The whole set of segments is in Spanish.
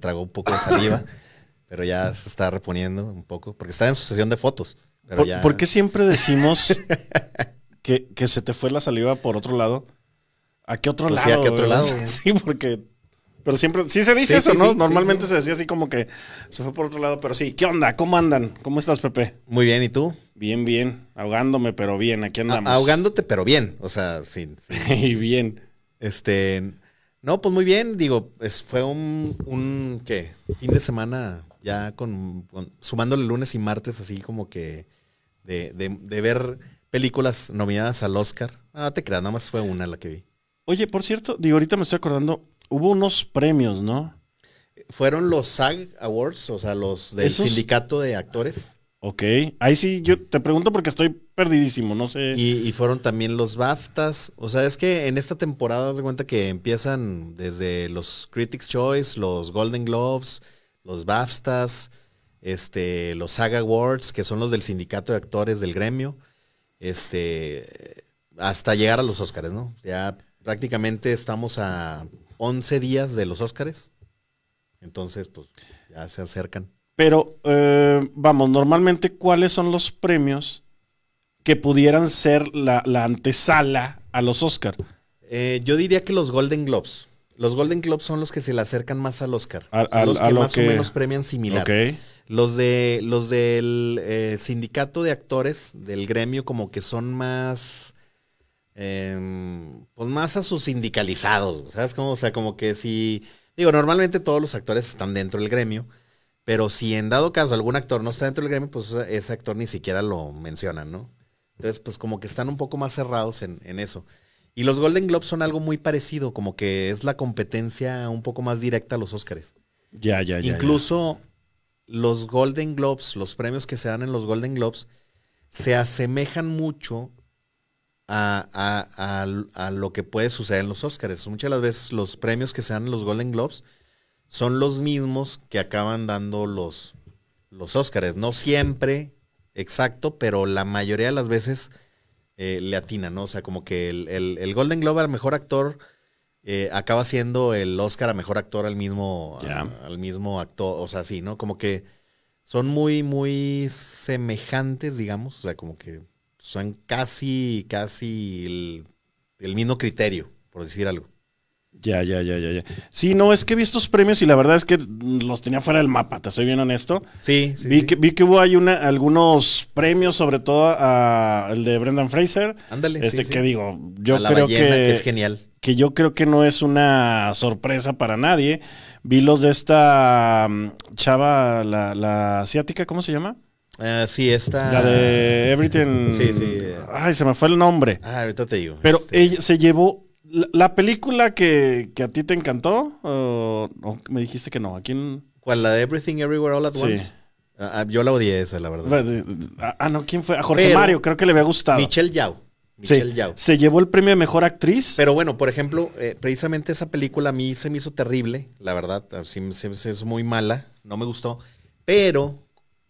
tragó un poco de saliva, pero ya se está reponiendo un poco, porque está en su sesión de fotos. ¿Por, qué siempre decimos que, se te fue la saliva por otro lado? ¿A qué otro lado? Pues sí, ¿a qué otro lado? sí, porque... Pero siempre, sí se dice eso, ¿no? Normalmente se decía así como que se fue por otro lado, pero sí. ¿Qué onda? ¿Cómo andan? ¿Cómo estás, Pepe? Muy bien, ¿y tú? Bien, bien. Ahogándome, pero bien. Aquí andamos. ahogándote, pero bien. O sea, sí. y bien. Este, no, pues muy bien, digo, es, fue un, un, ¿qué? Fin de semana ya con, sumándole lunes y martes así como que de, de, ver películas nominadas al Oscar. no te creas, nada más fue una la que vi. Oye, por cierto, digo, ahorita me estoy acordando, hubo unos premios, ¿no? Fueron los SAG Awards, o sea, los del sindicato de actores. Ok, ahí sí, yo te pregunto porque estoy perdidísimo, no sé. Y, fueron también los BAFTAs, o sea, es que en esta temporada das cuenta que empiezan desde los Critics Choice, los Golden Globes, los BAFTAs, este, los SAG Awards, que son los del sindicato de actores del gremio, este, hasta llegar a los Óscares, ¿no? Ya prácticamente estamos a 11 días de los Óscares, entonces pues ya se acercan. Pero, eh, vamos, normalmente, ¿cuáles son los premios que pudieran ser la, antesala a los Oscar? Eh, yo diría que los Golden Globes. Los Golden Globes son los que se le acercan más al Oscar. A, los que más o menos premian similar. Los de los del eh, sindicato de actores, del gremio, como que son más. Em, pues más a sus sindicalizados. ¿Sabes cómo? O sea, como que si. Digo, normalmente todos los actores están dentro del gremio. Pero si en dado caso algún actor no está dentro del gremio, pues ese actor ni siquiera lo mencionan, ¿no? Entonces, pues como que están un poco más cerrados en, eso. Y los Golden Globes son algo muy parecido, como que es la competencia un poco más directa a los oscars Ya, ya, ya. Incluso los Golden Globes, los premios que se dan en los Golden Globes, se asemejan mucho a, lo que puede suceder en los Oscars. Muchas de las veces los premios que se dan en los Golden Globes son los mismos que acaban dando los, los Óscares. No siempre, exacto, pero la mayoría de las veces eh, le atina, ¿no? O sea, como que el, el, Golden Globe al mejor actor eh, acaba siendo el Oscar a mejor actor al mismo, al mismo actor, o sea, sí, ¿no? Como que son muy, muy semejantes, digamos, o sea, como que son casi, casi el mismo criterio, por decir algo. Ya, ya, ya, ya, ya. Sí, no, es que vi estos premios y la verdad es que los tenía fuera del mapa, te soy bien honesto. Sí, sí. Vi, Que, vi que hubo hay una, algunos premios, sobre todo a, el de Brendan Fraser. Ándale. Este sí, que digo, yo creo que, es genial. Que yo creo que no es una sorpresa para nadie. Vi los de esta mm, chava, la, asiática, ¿cómo se llama? Ah, sí, esta. La de Everything. Sí, sí. Ay, se me fue el nombre. Ah, ahorita te digo. Pero este. ella se llevó la, película que, a ti te encantó, o, me dijiste que no, ¿a quién? ¿Cuál? ¿La de Everything Everywhere All at Once? Ah, ah, yo la odié esa, la verdad. Ah, ah, no, ¿quién fue? A Jorge Mario, creo que le había gustado. Michelle Yao. Michelle Se llevó el premio de mejor actriz. Pero bueno, por ejemplo, eh, precisamente esa película a mí se me hizo terrible, la verdad. Sí, sí, es muy mala, no me gustó. Pero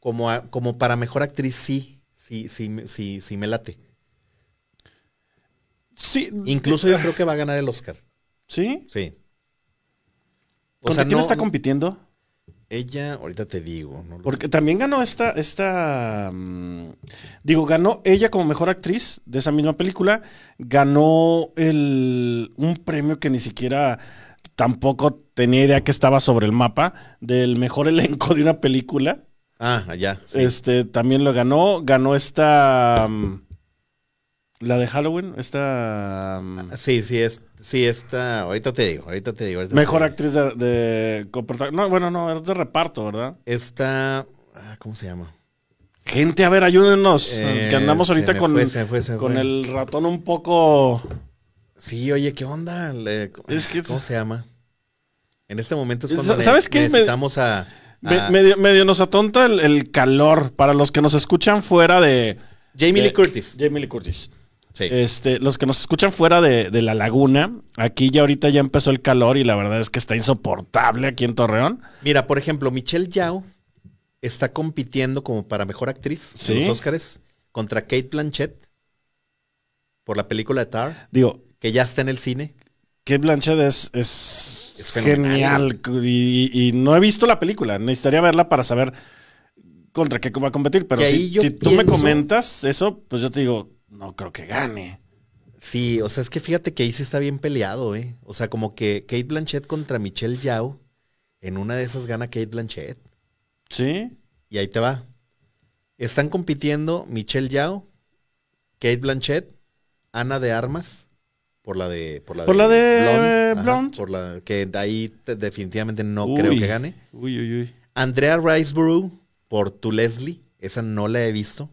como, para mejor actriz sí, sí, sí, sí, sí me late. Sí. Incluso yo creo que va a ganar el Oscar. ¿Sí? Sí. O sea, quién está compitiendo? Ella, ahorita te digo. Porque también ganó esta, esta, mm, digo, ganó ella como mejor actriz de esa misma película, ganó el, un premio que ni siquiera tampoco tenía idea que estaba sobre el mapa, del mejor elenco de una película. Ah, allá. Este, también lo ganó, ganó esta... Mm, la de Halloween, esta. Mm, ah, sí, sí, es, sí, esta. Ahorita te digo, ahorita te digo. mejor actriz de. de no, bueno, no, es de reparto, ¿verdad? Esta. Ah, ¿Cómo se llama? Gente, a ver, ayúdenos. Eh, que andamos ahorita con, con el ratón un poco. Sí, oye, ¿qué onda? ¿Cómo se llama? En este momento es cuando ¿sabes qué? necesitamos a. Medio, medio, nos atonta el, calor para los que nos escuchan fuera de. Jamie Lee Curtis. Jamie Lee Curtis. Este, los que nos escuchan fuera de, la laguna, aquí ya ahorita ya empezó el calor y la verdad es que está insoportable aquí en Torreón. Mira, por ejemplo, Michelle Yao está compitiendo como para mejor actriz en los Oscars contra Kate Blanchett por la película de Tar. Digo, que ya está en el cine. Kate Blanchett es, es, genial y, no he visto la película. Necesitaría verla para saber contra qué va a competir. Pero si, tú me comentas eso, pues yo te digo, no creo que gane. Sí, o sea, es que fíjate que ahí sí está bien peleado, ¿eh? O sea, como que Kate Blanchett contra Michelle Yao, en una de esas gana Kate Blanchett. Sí. Y ahí te va. Están compitiendo Michelle Yao, Kate Blanchett, Ana de Armas, por la de. Por la por la de Blonde. por la que ahí definitivamente no creo que gane. Uy, uy, uy. Andrea Riceborough por Tu Leslie. Esa no la he visto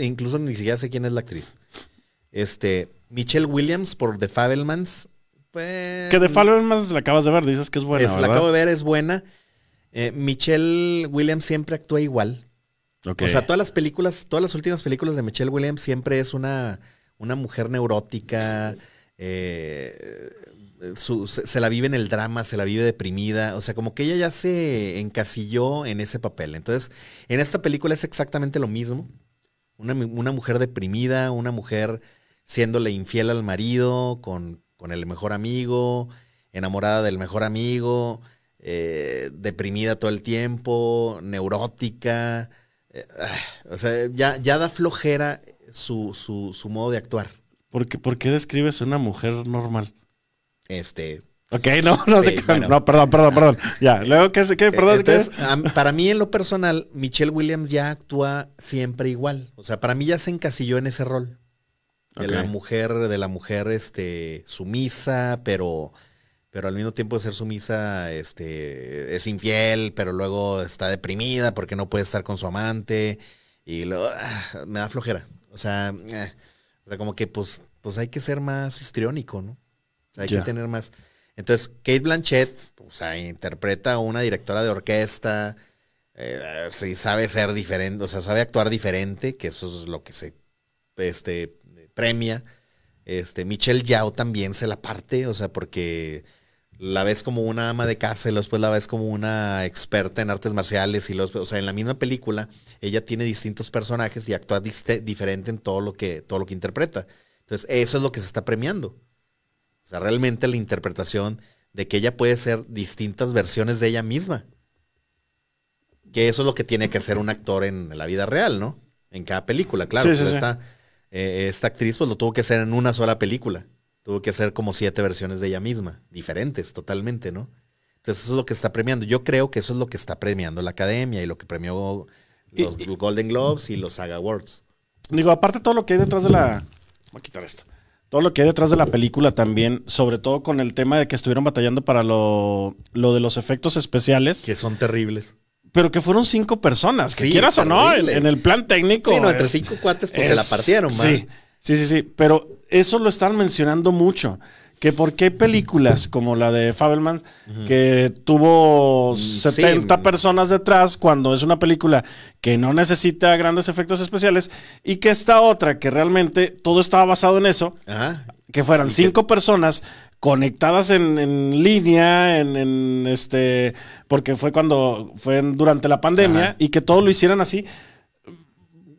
incluso ni siquiera sé quién es la actriz. Este, Michelle Williams por The Fabelmans. Pues, que The Fabelmans la acabas de ver, dices que es buena. Es, la acabo de ver, es buena. Eh, Michelle Williams siempre actúa igual. O sea, todas las películas, todas las últimas películas de Michelle Williams siempre es una, una mujer neurótica. Eh, se, la vive en el drama, se la vive deprimida. O sea, como que ella ya se encasilló en ese papel. Entonces, en esta película es exactamente lo mismo. Una, mujer deprimida, una mujer siéndole infiel al marido, con, con el mejor amigo, enamorada del mejor amigo, eh, deprimida todo el tiempo, neurótica. Eh, ah, o sea, ya, da flojera su, su, modo de actuar. ¿Por qué, ¿Por qué describes una mujer normal? Este, Ok, no, no sé. no, perdón, perdón, perdón. Ya, luego, ¿qué? qué eh, perdón, Para mí, en lo personal, Michelle Williams ya actúa siempre igual. O sea, para mí ya se encasilló en ese rol. De la mujer, de la mujer este, sumisa, pero, pero al mismo tiempo de ser sumisa, este, es infiel, pero luego está deprimida porque no puede estar con su amante. Y luego, ah, me da flojera. Eh, o sea, como que pues, pues hay que ser más histriónico, ¿no? Hay que tener más. Entonces, Kate Blanchett, o pues, sea, interpreta a una directora de orquesta, eh, sí, sabe ser diferente, o sea, sabe actuar diferente, que eso es lo que se este, premia. Este, Michelle Yao también se la parte, o sea, porque la ves como una ama de casa y después la ves como una experta en artes marciales y los, o sea, en la misma película ella tiene distintos personajes y actúa diferente en todo lo que todo lo que interpreta. Entonces, eso es lo que se está premiando. O sea, realmente la interpretación de que ella puede ser distintas versiones de ella misma. Que eso es lo que tiene que hacer un actor en la vida real, ¿no? En cada película, claro. Sí, pues eh, Esta, actriz pues lo tuvo que hacer en una sola película. Tuvo que hacer como siete versiones de ella misma, diferentes totalmente, ¿no? Entonces eso es lo que está premiando. Yo creo que eso es lo que está premiando la academia y lo que premió los Golden Globes y los Saga Awards. Digo, aparte todo lo que hay detrás de la... Voy a quitar esto todo lo que hay detrás de la película también, sobre todo con el tema de que estuvieron batallando para lo, de los efectos especiales. Que son terribles. Pero que fueron cinco personas, que quieras o no, en, el plan técnico. Sí, no, entre cinco cuates pues se la partieron, Sí, sí, sí, sí. Pero eso lo están mencionando mucho que por hay películas como la de Fabelman que tuvo 70 mm, mm. personas detrás cuando es una película que no necesita grandes efectos especiales y que esta otra que realmente todo estaba basado en eso, que fueran cinco personas conectadas en, en línea, en, este, porque fue cuando fue durante la pandemia y que todo lo hicieran así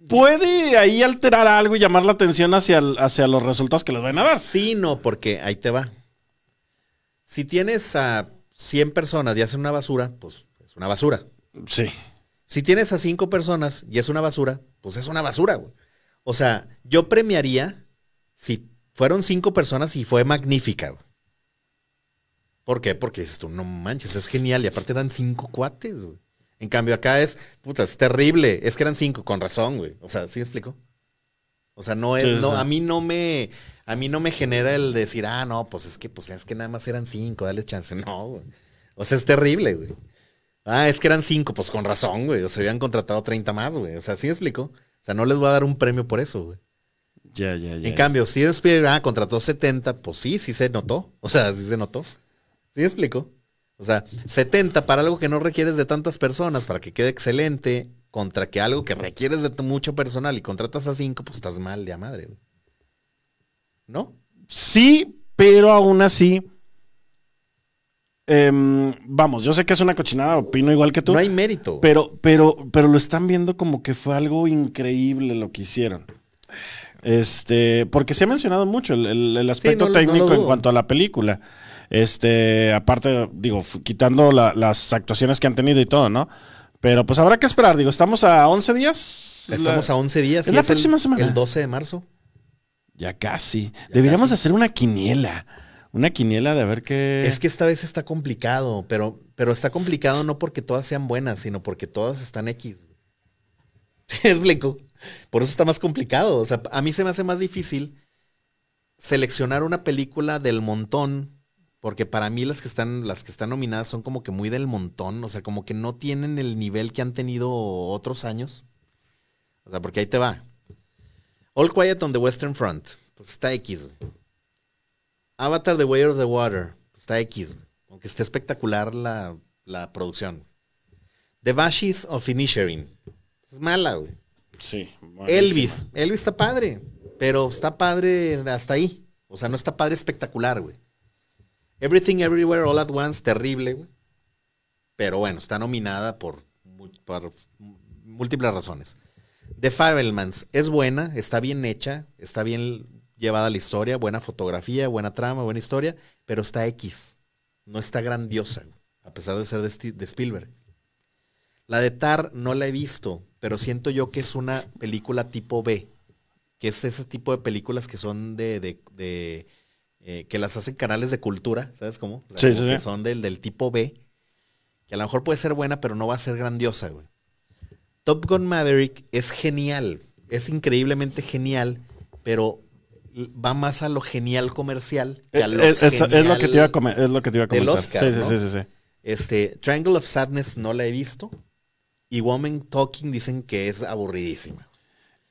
puede ahí alterar algo y llamar la atención hacia, hacia los resultados que les van a dar. Sí, no, porque ahí te va. Si tienes a 100 personas y hacen una basura, pues es una basura. Sí. Si tienes a 5 personas y es una basura, pues es una basura, güey. O sea, yo premiaría si fueron 5 personas y fue magnífica, güey. ¿Por qué? Porque esto no manches, es genial. Y aparte dan cinco cuates, güey. En cambio, acá es, puta, es terrible. Es que eran cinco, con razón, güey. O sea, ¿sí explico? O sea, no es, no, a mí no me, a mí no me genera el decir, ah, no, pues es que, pues es que nada más eran cinco, dale chance. No, güey. O sea, es terrible, güey. Ah, es que eran cinco, pues con razón, güey. O sea, habían contratado 30 más, güey. O sea, ¿sí explico? O sea, no les voy a dar un premio por eso, güey. Ya, ya, ya. En cambio, si Spider, ah, contrató 70, pues sí, sí se notó. O sea, sí se notó. ¿Sí explico? O sea, 70 para algo que no requieres de tantas personas, para que quede excelente, contra que algo que requieres de mucho personal y contratas a 5, pues estás mal de a madre. ¿No? Sí, pero aún así... Em, vamos, yo sé que es una cochinada, opino igual que tú. No hay mérito. Pero, pero, pero lo están viendo como que fue algo increíble lo que hicieron. Este, porque se ha mencionado mucho el, aspecto técnico en cuanto a la película. Este, aparte, digo, quitando las actuaciones que han tenido y todo, ¿no? Pero pues habrá que esperar, digo, estamos a 11 días. Estamos a 11 días. Es la próxima semana. El 12 de marzo. Ya casi. Deberíamos hacer una quiniela. Una quiniela de ver qué. Es que esta vez está complicado, pero, pero está complicado no porque todas sean buenas, sino porque todas están X. Es explico? Por eso está más complicado. O sea, a mí se me hace más difícil seleccionar una película del montón porque para mí las que están, las que están nominadas son como que muy del montón. O sea, como que no tienen el nivel que han tenido otros años. O sea, porque ahí te va. All Quiet on the Western Front. Pues está X, güey. Avatar The Way of the Water. Pues está X, güey. Aunque esté espectacular la, producción. The Vashis of Inisherin. Pues es mala, güey. Sí. Elvis. Elvis está padre. Pero está padre hasta ahí. O sea, no está padre espectacular, güey. Everything Everywhere All at Once, terrible, Pero bueno, está nominada por, múltiples razones. The Fabelmans es buena, está bien hecha, está bien llevada la historia, buena fotografía, buena trama, buena historia, pero está X. No está grandiosa, a pesar de ser de, Spielberg. La de Tar no la he visto, pero siento yo que es una película tipo B, que es ese tipo de películas que son de, de eh, que las hacen canales de cultura, ¿sabes cómo? Son del, del tipo B, que a lo mejor puede ser buena, pero no va a ser grandiosa, güey. Top Gun Maverick es genial, es increíblemente genial, pero va más a lo genial comercial que a eh, lo eh, es, lo que te iba a comentar, sí, sí, Este, Triangle of Sadness no la he visto. Y Woman Talking dicen que es aburridísima.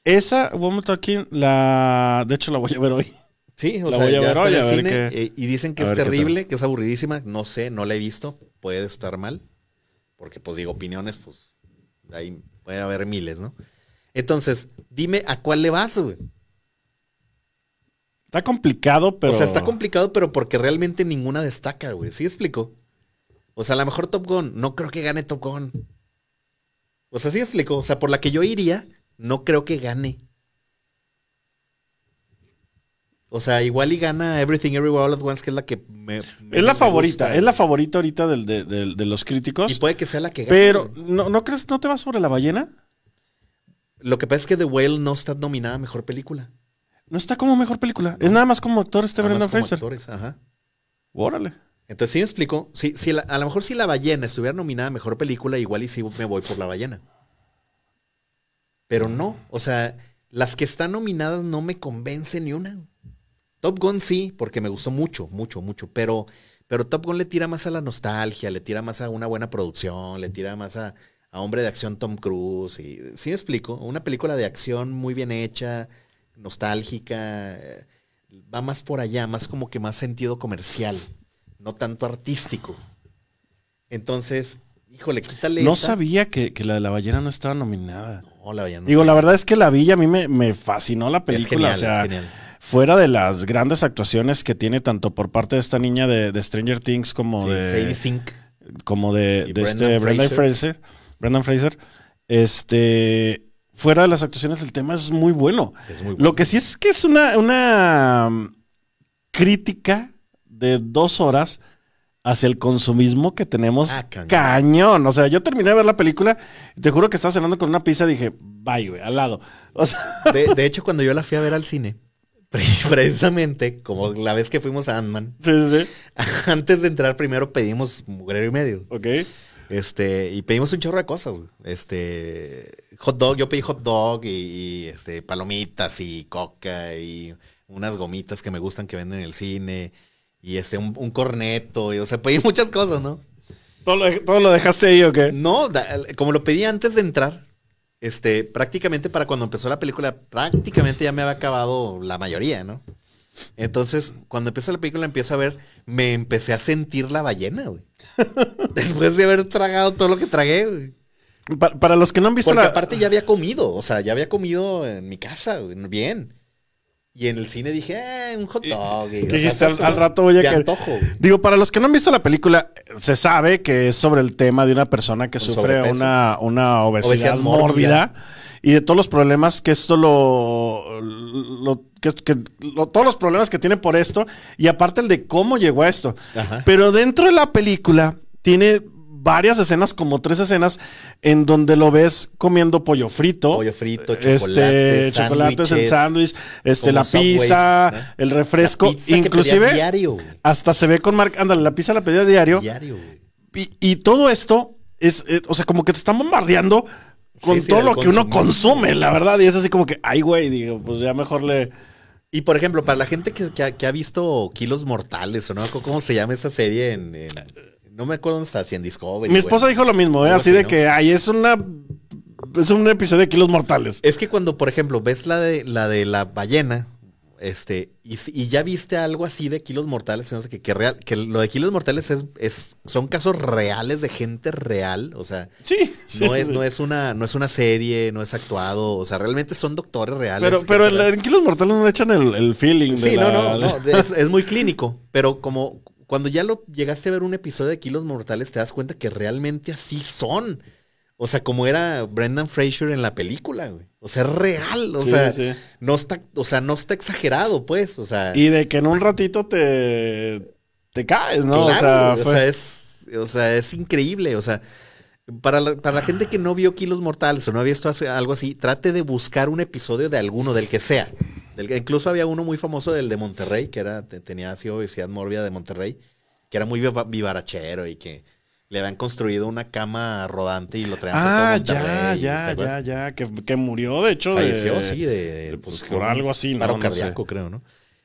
Esa Woman Talking, la. De hecho, la voy a ver hoy. Sí, o sea, voy a ver, cine, y dicen que es terrible, que es aburridísima. No sé, no la he visto. Puede estar mal. Porque, pues digo, opiniones, pues ahí puede haber miles, ¿no? Entonces, dime a cuál le vas, güey. Está complicado, pero. O sea, está complicado, pero porque realmente ninguna destaca, güey. ¿Sí explico? O sea, a lo mejor Top Gun. No creo que gane Top Gun. O sea, sí explico. O sea, por la que yo iría, no creo que gane. O sea, igual y gana Everything Everywhere All at Once, que es la que me. es la favorita, es la favorita ahorita de, los críticos. Y puede que sea la que gane. Pero, ¿no, ¿no crees, no te vas sobre la ballena? Lo que pasa es que The Whale no está nominada a mejor película. No está como mejor película. Es nada más como actores de Brendan Fraser. Actores, ajá. Órale. Entonces sí me explico. Sí, a lo mejor si la ballena estuviera nominada a mejor película, igual y sí me voy por la ballena. Pero no. O sea, las que están nominadas no me convence ni una. Top Gun sí, porque me gustó mucho, mucho, mucho, pero, pero Top Gun le tira más a la nostalgia, le tira más a una buena producción, le tira más a, a hombre de acción Tom Cruise. Y, sí, me explico, una película de acción muy bien hecha, nostálgica, eh, va más por allá, más como que más sentido comercial, no tanto artístico. Entonces, híjole, quítale. No sabía que, la de la ballena no estaba nominada. No, la Digo, la verdad es que la villa a mí me, me fascinó la película. Es genial, es genial fuera de las grandes actuaciones que tiene tanto por parte de esta niña de, Stranger Things como sí, de. Sink. Como de, este Brendan Fraser. Brendan Fraser. Este. Fuera de las actuaciones, el tema es muy bueno. Lo que sí es que es una, una mm, crítica de dos horas hacia el consumismo que tenemos ah, cañón. O sea, yo terminé de ver la película te juro que estaba cenando con una pizza y dije, bye, güey, al lado. O sea, de hecho, cuando yo la fui a ver al cine, precisamente como la vez que fuimos a Ant-Man. Antes de entrar primero pedimos mugrero y medio. Ok. Este, y pedimos un chorro de cosas, Este, hot dog, yo pedí hot dog y, este, palomitas y coca y unas gomitas que me gustan que venden en el cine y este, un, corneto, y, o sea, pedí muchas cosas, ¿no? ¿Todo lo, dejaste ahí o qué? No, como lo pedí antes de entrar, este, prácticamente para cuando empezó la película, prácticamente ya me había acabado la mayoría, ¿no? Entonces, cuando empieza la película, empiezo a ver, me empecé a sentir la ballena, güey. Después de haber tragado todo lo que tragué, güey. Para, los que no han visto Porque aparte ya había comido, o sea, ya había comido en mi casa, güey, bien. Y en el cine dije, eh, un hot dog. al, rato voy a que... antojo. Digo, para los que no han visto la película, se sabe que es sobre el tema de una persona que sufre una, una obesidad, mórbida. y de todos los problemas que esto lo, que, todos los problemas que tiene por esto y aparte el de cómo llegó a esto. Pero dentro de la película tiene varias escenas, como tres escenas, en donde lo ves comiendo pollo frito. Pollo frito, chocolate, este, chocolates, el sándwich, este, la pizza, el refresco. inclusive, diario, hasta se ve con Mark Ándale, la pizza la pedía diario. y, todo esto es, eh, o sea, como que te están bombardeando con todo lo que uno consume, la verdad. Y es así como que, ay, güey, digo, pues ya mejor le. Y por ejemplo, para la gente que, ha visto Kilos Mortales o no, ¿cómo se llama esa serie en... No me acuerdo dónde está, si en Discovery. Mi esposa dijo lo mismo, ¿eh? así de que, es una. Es un episodio de Kilos Mortales. Es que cuando, por ejemplo, ves la de la, de la ballena, este, y, ya viste algo así de kilos mortales, no sé que, real, que lo de kilos mortales es, son casos reales de gente real, o sea, no, es, una no es una serie, no es actuado, o sea, realmente son doctores reales. Pero, en kilos mortales no echan el, feeling. Sí, no, no, es muy clínico, pero como cuando ya lo llegaste a ver un episodio de Kilos Mortales, te das cuenta que realmente así son. O sea, como era Brendan Fraser en la película, güey. O sea, es real. O sea, no está, o sea, no está exagerado, pues. O sea. Y de que en un ratito te, te caes, ¿no? o, sea, es. O sea, es increíble. O sea, para la, para la gente que no vio Kilos Mortales o no ha visto algo así, trate de buscar un episodio de alguno, del que sea incluso había uno muy famoso del de Monterrey, que era, tenía sido obesidad mórbida de Monterrey, que era muy vivarachero y que le habían construido una cama rodante y lo traían ah, Monterrey, ya, ya, ya, ya, que, murió, de hecho. Falleció, sí, de, de pues, pues, por algo así, ¿no? Paro cardíaco, creo, ¿no?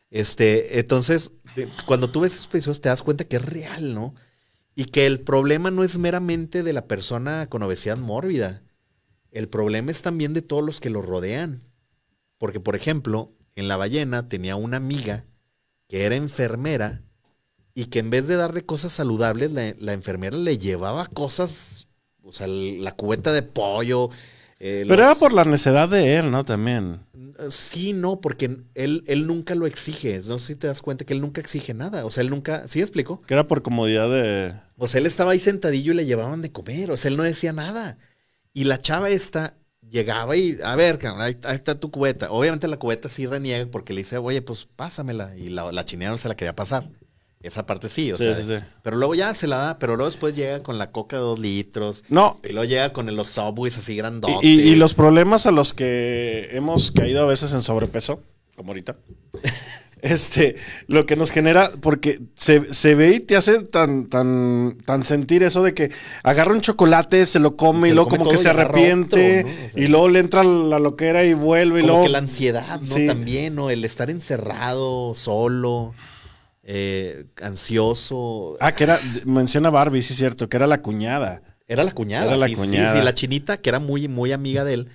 Este, entonces, cuando tú ves esos episodios te das cuenta que es real, ¿no? Y que el problema no es meramente de la persona con obesidad mórbida. El problema es también de todos los que lo rodean. Porque, por ejemplo, en la ballena tenía una amiga que era enfermera y que en vez de darle cosas saludables, la, enfermera le llevaba cosas, o sea, la cubeta de pollo. Eh, Pero era por la necedad de él, ¿no? También. Mm, sí, no, porque él, él nunca lo exige. No sé si te das cuenta que él nunca exige nada. O sea, él nunca. ¿Sí explico? Que era por comodidad de. O sea, él estaba ahí sentadillo y le llevaban de comer. O sea, él no decía nada. Y la chava esta llegaba y, a ver, ahí, está tu cubeta. Obviamente la cubeta sí reniega porque le dice, oye, pues pásamela. Y la, la chinera no se la quería pasar. Esa parte sí, o sea. Pero luego ya se la da, pero luego después llega con la coca de dos litros. No. Y luego llega con los subways así grandotes. y los problemas a los que hemos caído a veces en sobrepeso, como ahorita este, lo que nos genera, porque se, ve y te hace tan, tan, tan sentir eso de que agarra un chocolate, se lo come y, luego como que se arrepiente y luego le entra la loquera y vuelve. y luego... que la ansiedad, ¿no? También, ¿no? El estar encerrado, solo. Eh, ansioso. Ah, que era, menciona Barbie, sí es cierto, que era la cuñada. Era la cuñada. Era sí, cuñada. Sí, la chinita, que era muy, muy amiga de él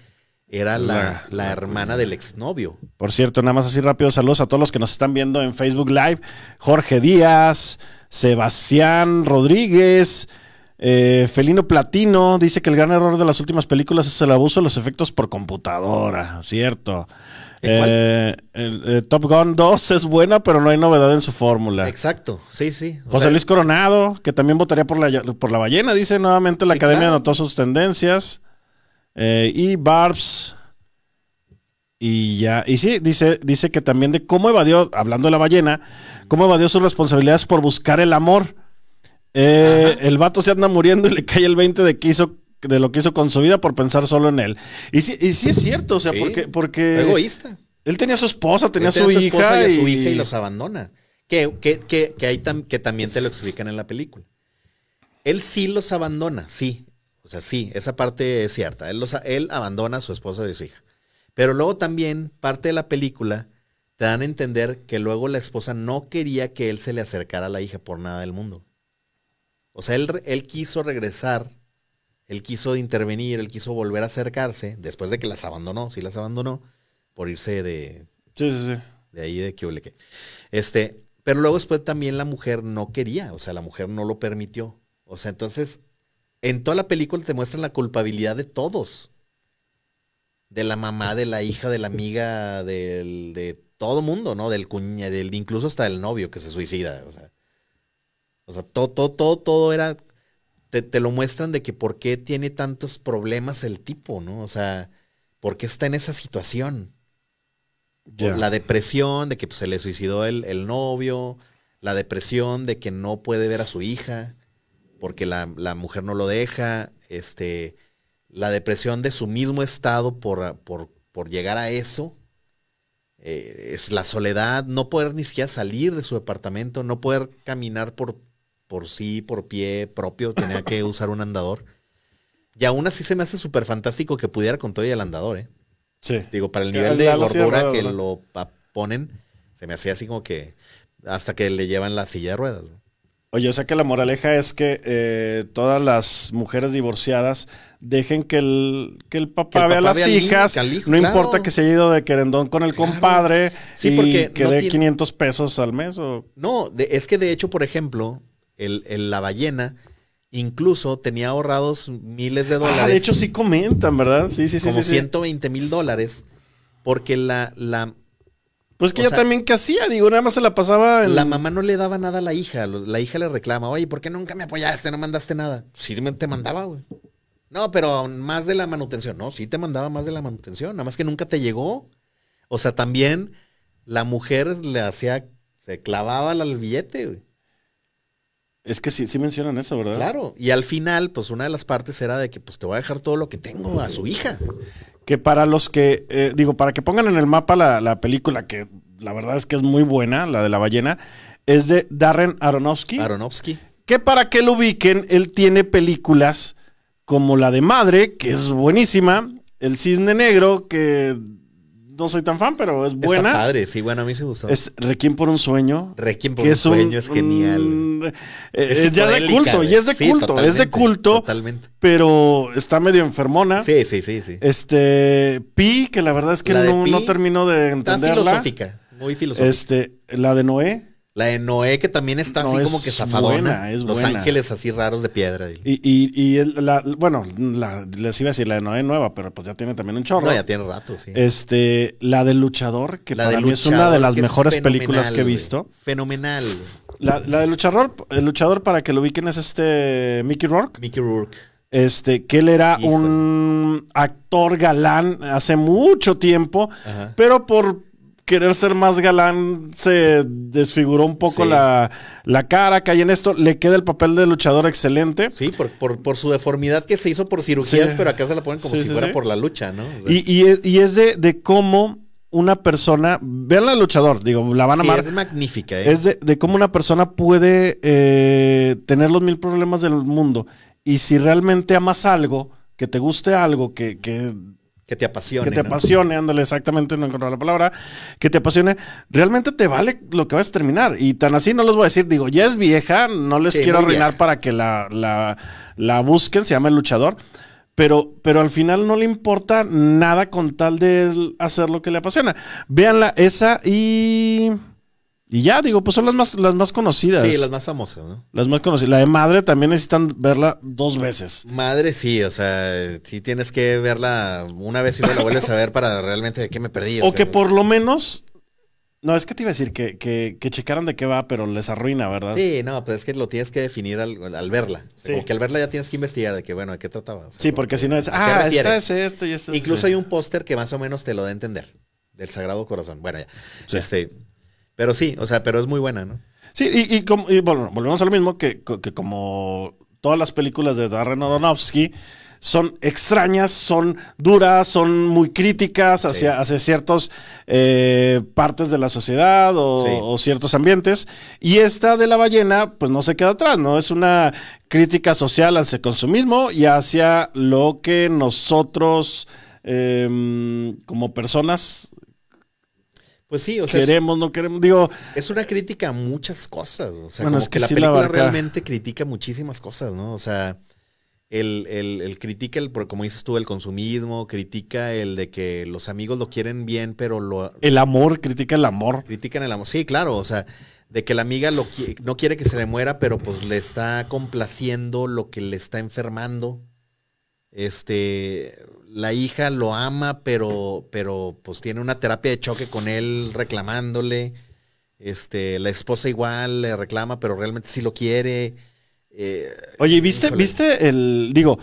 era la, hermana del exnovio. Por cierto, nada más así rápido, saludos a todos los que nos están viendo en Facebook Live. Jorge Díaz, Sebastián Rodríguez, eh, Felino Platino, dice que el gran error de las últimas películas es el abuso de los efectos por computadora, ¿cierto? Eh, el, eh, Top Gun 2 es buena, pero no hay novedad en su fórmula. Exacto, sí, sí. José Luis Coronado, que también votaría por la, por la ballena, dice nuevamente la academia anotó sus tendencias. Eh, y Barbs. Y ya, y sí, dice, dice que también de cómo evadió, hablando de la ballena, cómo evadió sus responsabilidades por buscar el amor. Eh, el vato se anda muriendo y le cae el 20 de de lo que hizo con su vida por pensar solo en él. Y sí, sí es cierto, o sea, porque, porque. Egoísta. Él tenía su esposa, tenía, su, hija. y... A su hija y los abandona. Que, hay que también te lo explican en la película. Él sí los abandona, sí. O sea, sí, esa parte es cierta. Él, los, él abandona a su esposa y a su hija. Pero luego también parte de la película te dan a entender que luego la esposa no quería que él se le acercara a la hija por nada del mundo. O sea, él, él quiso regresar, él quiso intervenir, él quiso volver a acercarse después de que las abandonó, sí las abandonó, por irse de... Sí, sí, sí. De ahí de que Este, pero luego después también la mujer no quería, o sea, la mujer no lo permitió. O sea, entonces en toda la película te muestran la culpabilidad de todos. De la mamá, de la hija, de la amiga, de todo mundo, ¿no? Del cuña, del, incluso hasta del novio que se suicida. O sea, todo, todo, todo, todo era. Te, lo muestran de que por qué tiene tantos problemas el tipo, ¿no? O sea, por qué está en esa situación. La depresión de que pues, se le suicidó el, el novio, la depresión de que no puede ver a su hija porque la, mujer no lo deja, este, la depresión de su mismo estado por, por, llegar a eso, eh, es la soledad, no poder ni siquiera salir de su departamento, no poder caminar por, por sí, por pie propio, tenía que usar un andador. Y aún así se me hace súper fantástico que pudiera con todo y el andador, ¿eh? Sí. Digo, para el nivel de gordura que lo ponen, se me hacía así como que hasta que le llevan la silla de ruedas. Oye, o sea que la moraleja es que eh, todas las mujeres divorciadas dejen que el, que el papá vea a las hijas, no importa que se haya ido de querendón con el compadre y que dé 500 pesos al mes. No, es que de hecho, por ejemplo, el, la ballena incluso tenía ahorrados miles de ah, dólares. de hecho sí comentan, ¿verdad? Sí, sí, sí. Como sí, 120 mil dólares porque la, la, pues que yo también, ¿qué hacía? Digo, nada más se la pasaba. La mamá no le daba nada a la hija. La hija le reclama, oye, ¿por qué nunca me apoyaste? No mandaste nada. Sí, te mandaba, güey. No, pero más de la manutención. No, sí te mandaba más de la manutención. Nada más que nunca te llegó. O sea, también la mujer le hacía, se clavaba al billete, güey. Es que sí, sí mencionan eso, ¿verdad? Claro. Y al final, pues una de las partes era de que pues te voy a dejar todo lo que tengo a su hija. Que para los que, eh, digo, para que pongan en el mapa la, la, película, que la verdad es que es muy buena, la de la ballena, es de Darren Aronofsky. Aronofsky. Que para que lo ubiquen, él tiene películas como la de Madre, que es buenísima, El Cisne Negro, que no soy tan fan, pero es buena. Está padre, sí, bueno, a mí se gustó. Es Requiem por un sueño. Requiem por un sueño es genial. Mm, es, eh, ya de culto, y es de culto, es de culto. Totalmente. Pero está medio enfermona. Sí, sí, sí, sí. Este, Pi, que la verdad es que no, termino de entenderla. Muy filosófica, muy filosófica. Este, la de Noé. La de Noé, que también está así como que zafadona. Los ángeles así raros de piedra. Y, bueno, les iba a decir la de Noé nueva, pero pues ya tiene también un chorro. No, ya tiene rato, sí. Este, la del luchador, que para mí es una de las mejores películas que he visto. Fenomenal. La, de del luchador, el luchador, para que lo ubiquen, es este Mickey Rourke. Mickey Rourke. Este, que él era un actor galán hace mucho tiempo, pero por querer ser más galán, se desfiguró un poco la, la, cara, hay en esto, le queda el papel de luchador excelente. Sí, por, por, su deformidad que se hizo por cirugías, pero acá se la ponen como si fuera por la lucha, ¿no? y, es, de, cómo una persona, vean la luchador, digo, la van a amar. es magnífica. ¿eh? Es de, cómo una persona puede eh, tener los mil problemas del mundo y si realmente amas algo, que te guste algo, que, que que te apasione. Que te apasione, ándale, exactamente, no encontrado la palabra. Que te apasione. Realmente te vale lo que vas a terminar. Y tan así no les voy a decir, digo, ya es vieja, no les quiero arruinar para que la, la busquen, se llama El Luchador. Pero, pero, al final no le importa nada con tal de hacer lo que le apasiona. Véanla, esa y y ya, digo, pues son las más, las más conocidas. Sí, las más famosas, ¿no? Las más conocidas. La de madre también necesitan verla dos veces. Madre sí, o sea, sí tienes que verla una vez y luego la vuelves a ver para realmente de qué me perdí. O, que por lo menos no, es que te iba a decir que, que, checaran de qué va, pero les arruina, ¿verdad? Sí, no, pues es que lo tienes que definir al, verla. O que al verla ya tienes que investigar de que, bueno, de qué trataba. sí, porque si no es, ah, esta es esto y esto. Incluso hay un póster que más o menos te lo da a entender, del Sagrado Corazón. Bueno, ya. Este, pero sí, o sea, pero es muy buena, ¿no? Sí, y, bueno, volvemos a lo mismo que, como todas las películas de Darren Aronofsky son extrañas, son duras, son muy críticas hacia, hacia ciertas eh, partes de la sociedad o, ciertos ambientes. Y esta de la ballena, pues no se queda atrás, ¿no? Es una crítica social hacia el consumismo y hacia lo que nosotros em, como personas pues sí, o sea. Queremos, no queremos, digo. Es una crítica a muchas cosas. es que, la película realmente critica muchísimas cosas, ¿no? O sea, el, el, el critica, el, como dices tú, el consumismo, critica el de que los amigos lo quieren bien, pero lo. El amor, critica el amor. Critican el amor, sí, claro, o sea. De que la amiga lo, no quiere que se le muera, pero pues le está complaciendo lo que le está enfermando. Este, la hija lo ama, pero, pero pues tiene una terapia de choque con él reclamándole. Este, la esposa igual le reclama, pero realmente sí lo quiere. Eh, Oye, ¿viste, ¿viste el. Digo.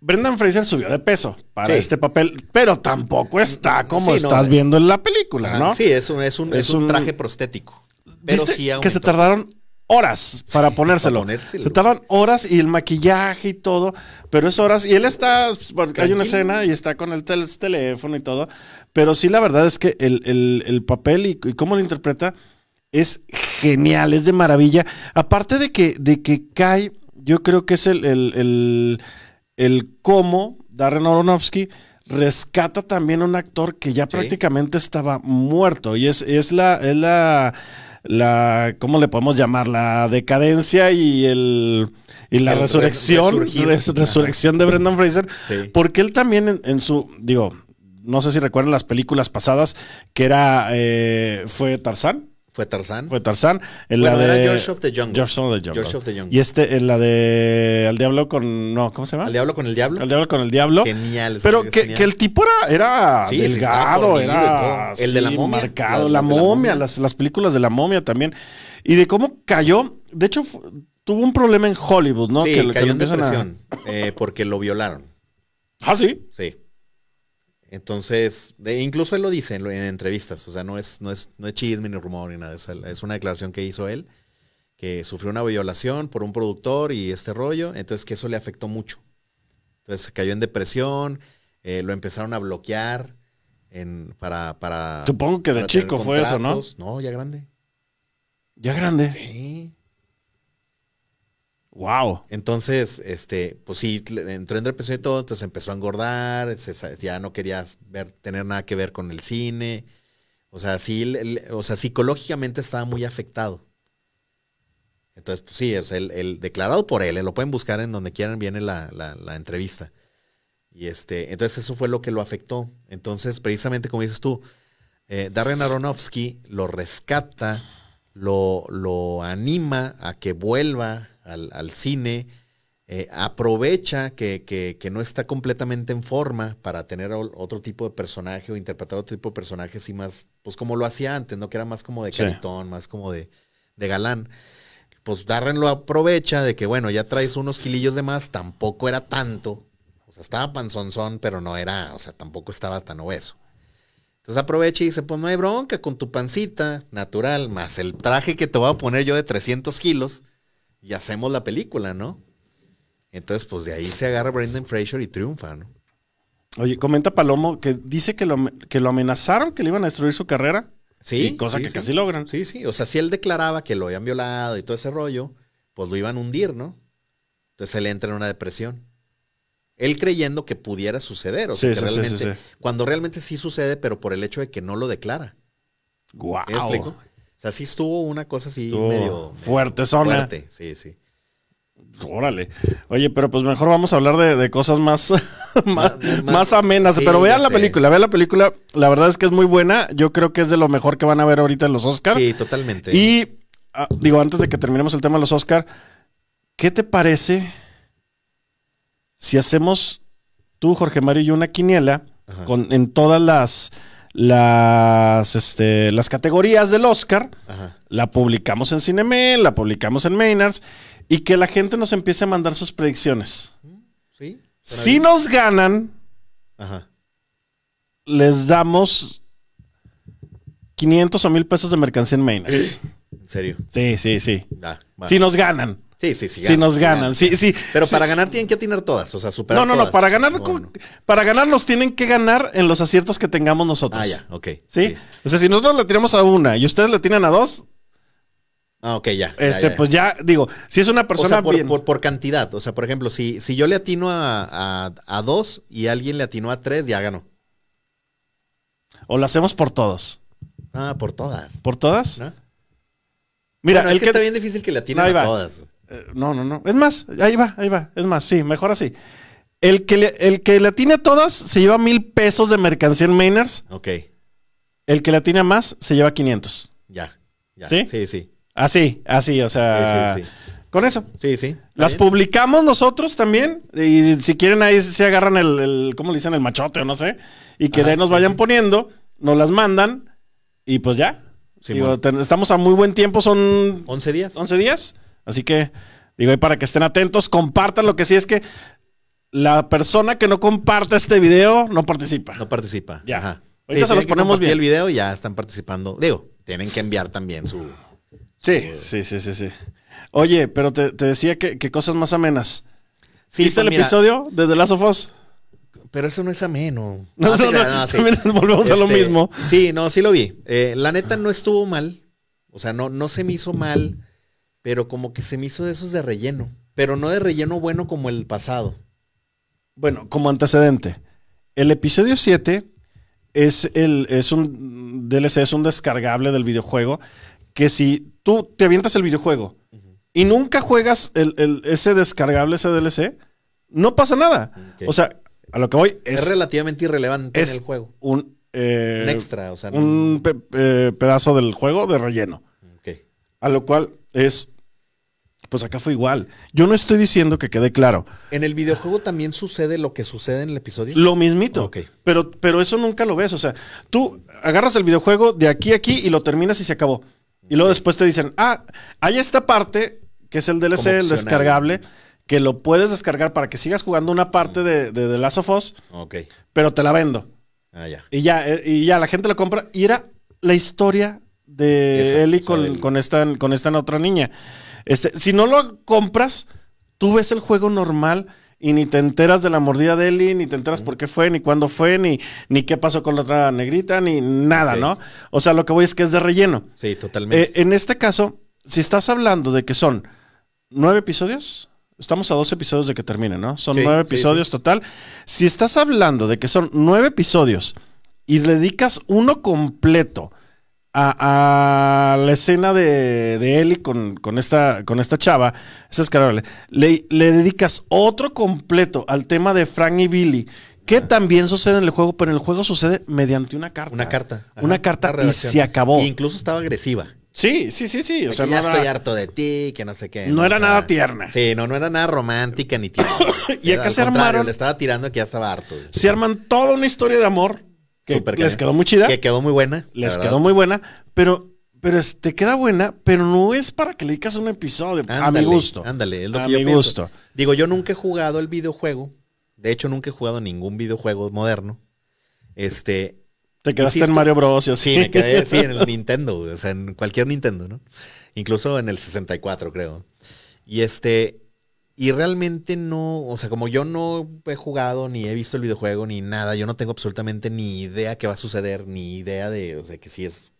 Brendan Fraser subió de peso para este papel, pero tampoco está como estás eh. viendo en la película, ah, ¿no? Sí, es un, es un, es un, traje prostético. Pero sí que se tardaron horas para ponérselo. se tardan horas y el maquillaje y todo, pero es horas. Y él está, porque hay una escena y está con el teléfono y todo. Pero sí, la verdad es que el, papel y, cómo lo interpreta es genial, es de maravilla. Aparte de que, de que cae, yo creo que es el, el, el cómo Darren Aronofsky rescata también un actor que ya prácticamente estaba muerto. Y es, Es la la, ¿cómo le podemos llamar? La decadencia y el y la resurrección, resurrección de Brendan Fraser, porque él también en, su, digo, no sé si recuerdan las películas pasadas, que era, eh, fue Tarzán. Fue Tarzán. Fue Tarzán. bueno, la de, era George of the Jungle. George of the Jungle. George of the Y este, en la de Al Diablo con. No, ¿cómo se llama? Al Diablo con el Diablo. Al Diablo con el Diablo. Genial. Pero que, que, el tipo era, era delgado, era. El de la momia. Marcado. La, la momia, Las, películas de la momia también. Y de cómo cayó. De hecho, tuvo un problema en Hollywood, ¿no? Sí, le cayó en depresión. Eh, porque lo violaron. ¿Ah, sí? Sí. Entonces, incluso él lo dice en, entrevistas, o sea, no es, no es, no es chisme ni rumor ni nada, es, una declaración que hizo él, que sufrió una violación por un productor y este rollo, entonces que eso le afectó mucho. Entonces cayó en depresión, eh, lo empezaron a bloquear en, para, para... Supongo que de chico fue eso, ¿no? No, ya grande. Ya grande. Sí. Wow. Entonces, este, pues sí, entró en depresión y todo, entonces empezó a engordar, ya no quería ver, tener nada que ver con el cine. O sea, sí, o sea, psicológicamente estaba muy afectado. Entonces, pues sí, es el, declarado por él, eh, lo pueden buscar en donde quieran, viene la, entrevista. Y este, entonces eso fue lo que lo afectó. Entonces, precisamente como dices tú, eh, Darren Aronofsky lo rescata, lo, lo anima a que vuelva al, cine, eh, aprovecha que, no está completamente en forma para tener otro tipo de personaje o interpretar otro tipo de personaje así más, pues como lo hacía antes, ¿no? Que era más como de caritón, más como de, de galán pues Darren lo aprovecha de que, bueno, ya traes unos kilillos de más, tampoco era tanto. O sea, estaba panzonzón, pero no era, o sea, tampoco estaba tan obeso. Entonces aprovecha y dice, pues no hay bronca con tu pancita natural, más el traje que te voy a poner yo de 300 kilos y hacemos la película, ¿no? Entonces, pues de ahí se agarra Brendan Fraser y triunfa, ¿no? Oye, comenta Palomo que dice que lo, que lo amenazaron, que le iban a destruir su carrera. Sí. cosa que casi logran. Sí, sí. O sea, si él declaraba que lo habían violado y todo ese rollo, pues lo iban a hundir, ¿no? Entonces él entra en una depresión. Él creyendo que pudiera suceder. O sea, que realmente, cuando realmente sí sucede, pero por el hecho de que no lo declara. Guau. Wow. O sea, sí estuvo una cosa así medio, fuerte zona. sí, sí. Órale. Oye, pero pues mejor vamos a hablar de, cosas más, más, amenas. pero vean la película, vean la película. La verdad es que es muy buena. Yo creo que es de lo mejor que van a ver ahorita en los Oscars. Sí, totalmente. Y ah, digo, antes de que terminemos el tema de los Oscars, ¿qué te parece si hacemos tú, Jorge Mario y una quiniela con, en todas las las, este, las categorías del Oscar, la publicamos en Cinemel, la publicamos en Mainers y que la gente nos empiece a mandar sus predicciones. Si nos ganan, les damos 500 o 1000 pesos de mercancía en Maynards. ¿En serio? Sí, sí, sí. Ah, si nos ganan. Sí, sí, sí. Si nos ganan, sí, sí. Pero para ganar tienen que atinar todas, o sea, superar. No, no, no, para ganar, para tienen que ganar en los aciertos que tengamos nosotros. Ah, ya, ok. ¿Sí? O sea, si nosotros le tiramos a una y ustedes le atinan a dos. Ah, ok, ya. Este, pues ya, digo, si es una persona. por, cantidad. O sea, por ejemplo, si, si yo le atino a, dos y alguien le atinó a tres, ya ganó. O lo hacemos por todos. Ah, por todas. ¿Por todas? Mira, el que, está bien difícil que le atinen a todas. Eh, no, no, no. Es más, ahí va, ahí va. Es más, sí, mejor así. El que le, el que atine todas se lleva mil pesos de mercancía en Mainers. Ok. El que le atine más se lleva 500. Ya, ¿Sí? Sí, sí. Así, así, o sea. Sí, sí, Con eso. Sí, sí. Las publicamos nosotros también. Y si quieren, ahí se agarran el, ¿cómo le dicen? El machote o no sé. Y que ahí nos vayan poniendo, nos las mandan y pues ya. estamos a muy buen tiempo, son. 11 días. 11 días. Así que, digo, y para que estén atentos, compartan lo que sí es que la persona que no comparta este video no participa. No participa. Ya. Ajá. Ahorita se los ponemos bien. el video ya están participando. Digo, tienen que enviar también su. Sí, eh, sí, sí, sí, sí. Oye, pero te, decía que, cosas más amenas. ¿Viste el pues episodio de The Last of Us? Pero eso no es ameno. No, ah, no, no, ah, sí. volvemos a lo este, mismo. Sí, no, sí lo vi. Eh, la neta no estuvo mal. O sea, no, no se me hizo mal pero como que se me hizo de esos de relleno, pero no de relleno bueno como el pasado. Bueno, como antecedente, el episodio 7 es, es un DLC, es un descargable del videojuego, que si tú te avientas el videojuego y nunca juegas ese descargable, ese DLC, no pasa nada. O sea, a lo que voy es... relativamente irrelevante en el juego. Eh, un, extra, o sea... Un eh, pedazo del juego de relleno. Okay. A lo cual es, pues acá fue igual. Yo no estoy diciendo que quede claro. ¿En el videojuego también sucede lo que sucede en el episodio? Lo mismito. Pero, pero eso nunca lo ves. O sea, tú agarras el videojuego de aquí a aquí y lo terminas y se acabó. Y luego después te dicen, ah, hay esta parte que es el DLC, el descargable, que lo puedes descargar para que sigas jugando una parte mm. de, de, Last of Us, okay. pero te la vendo. Ah, ya. Y, ya, eh, y ya la gente lo compra y era la historia de Ellie con, esta, con esta otra niña. Este, si no lo compras, tú ves el juego normal y ni te enteras de la mordida de Ellie, ni te enteras por qué fue, ni cuándo fue, ni, ni qué pasó con la otra negrita, ni nada, ¿no? O sea, lo que voy es que es de relleno. Sí, totalmente. Eh, en este caso, si estás hablando de que son nueve episodios, estamos a dos episodios de que termine, ¿no? Son nueve episodios total. Si estás hablando de que son nueve episodios y dedicas uno completo a, la escena de, de Eli con, esta, con esta chava, es caro. le, le dedicas otro completo al tema de Frank y Billy. Que también sucede en el juego, pero en el juego sucede mediante una carta. Una carta. Una carta y se acabó. incluso estaba agresiva. Sí, sí, sí, sí. sea, ya estoy harto de ti, que no sé qué. No, era nada tierna. Sí, no, no era nada romántica ni tierna. y acá se armaron. Le estaba tirando que ya estaba harto. Se arman toda una historia de amor que les quedó muy chida. Que quedó muy buena. Les quedó muy buena, pero, pero te queda buena, pero no es para que le digas un episodio. a mi gusto. Ándale, es a mi gusto. Digo, yo nunca he jugado el videojuego. De hecho, nunca he jugado ningún videojuego moderno. Este. Te quedaste en Mario Bros. Sí, me quedé sí, en el Nintendo, o sea, en cualquier Nintendo, ¿no? Incluso en el 64, creo. Y este. Y realmente no, o sea, como yo no he jugado ni he visto el videojuego ni nada, yo no tengo absolutamente ni idea qué va a suceder, ni idea de, o sea, que si es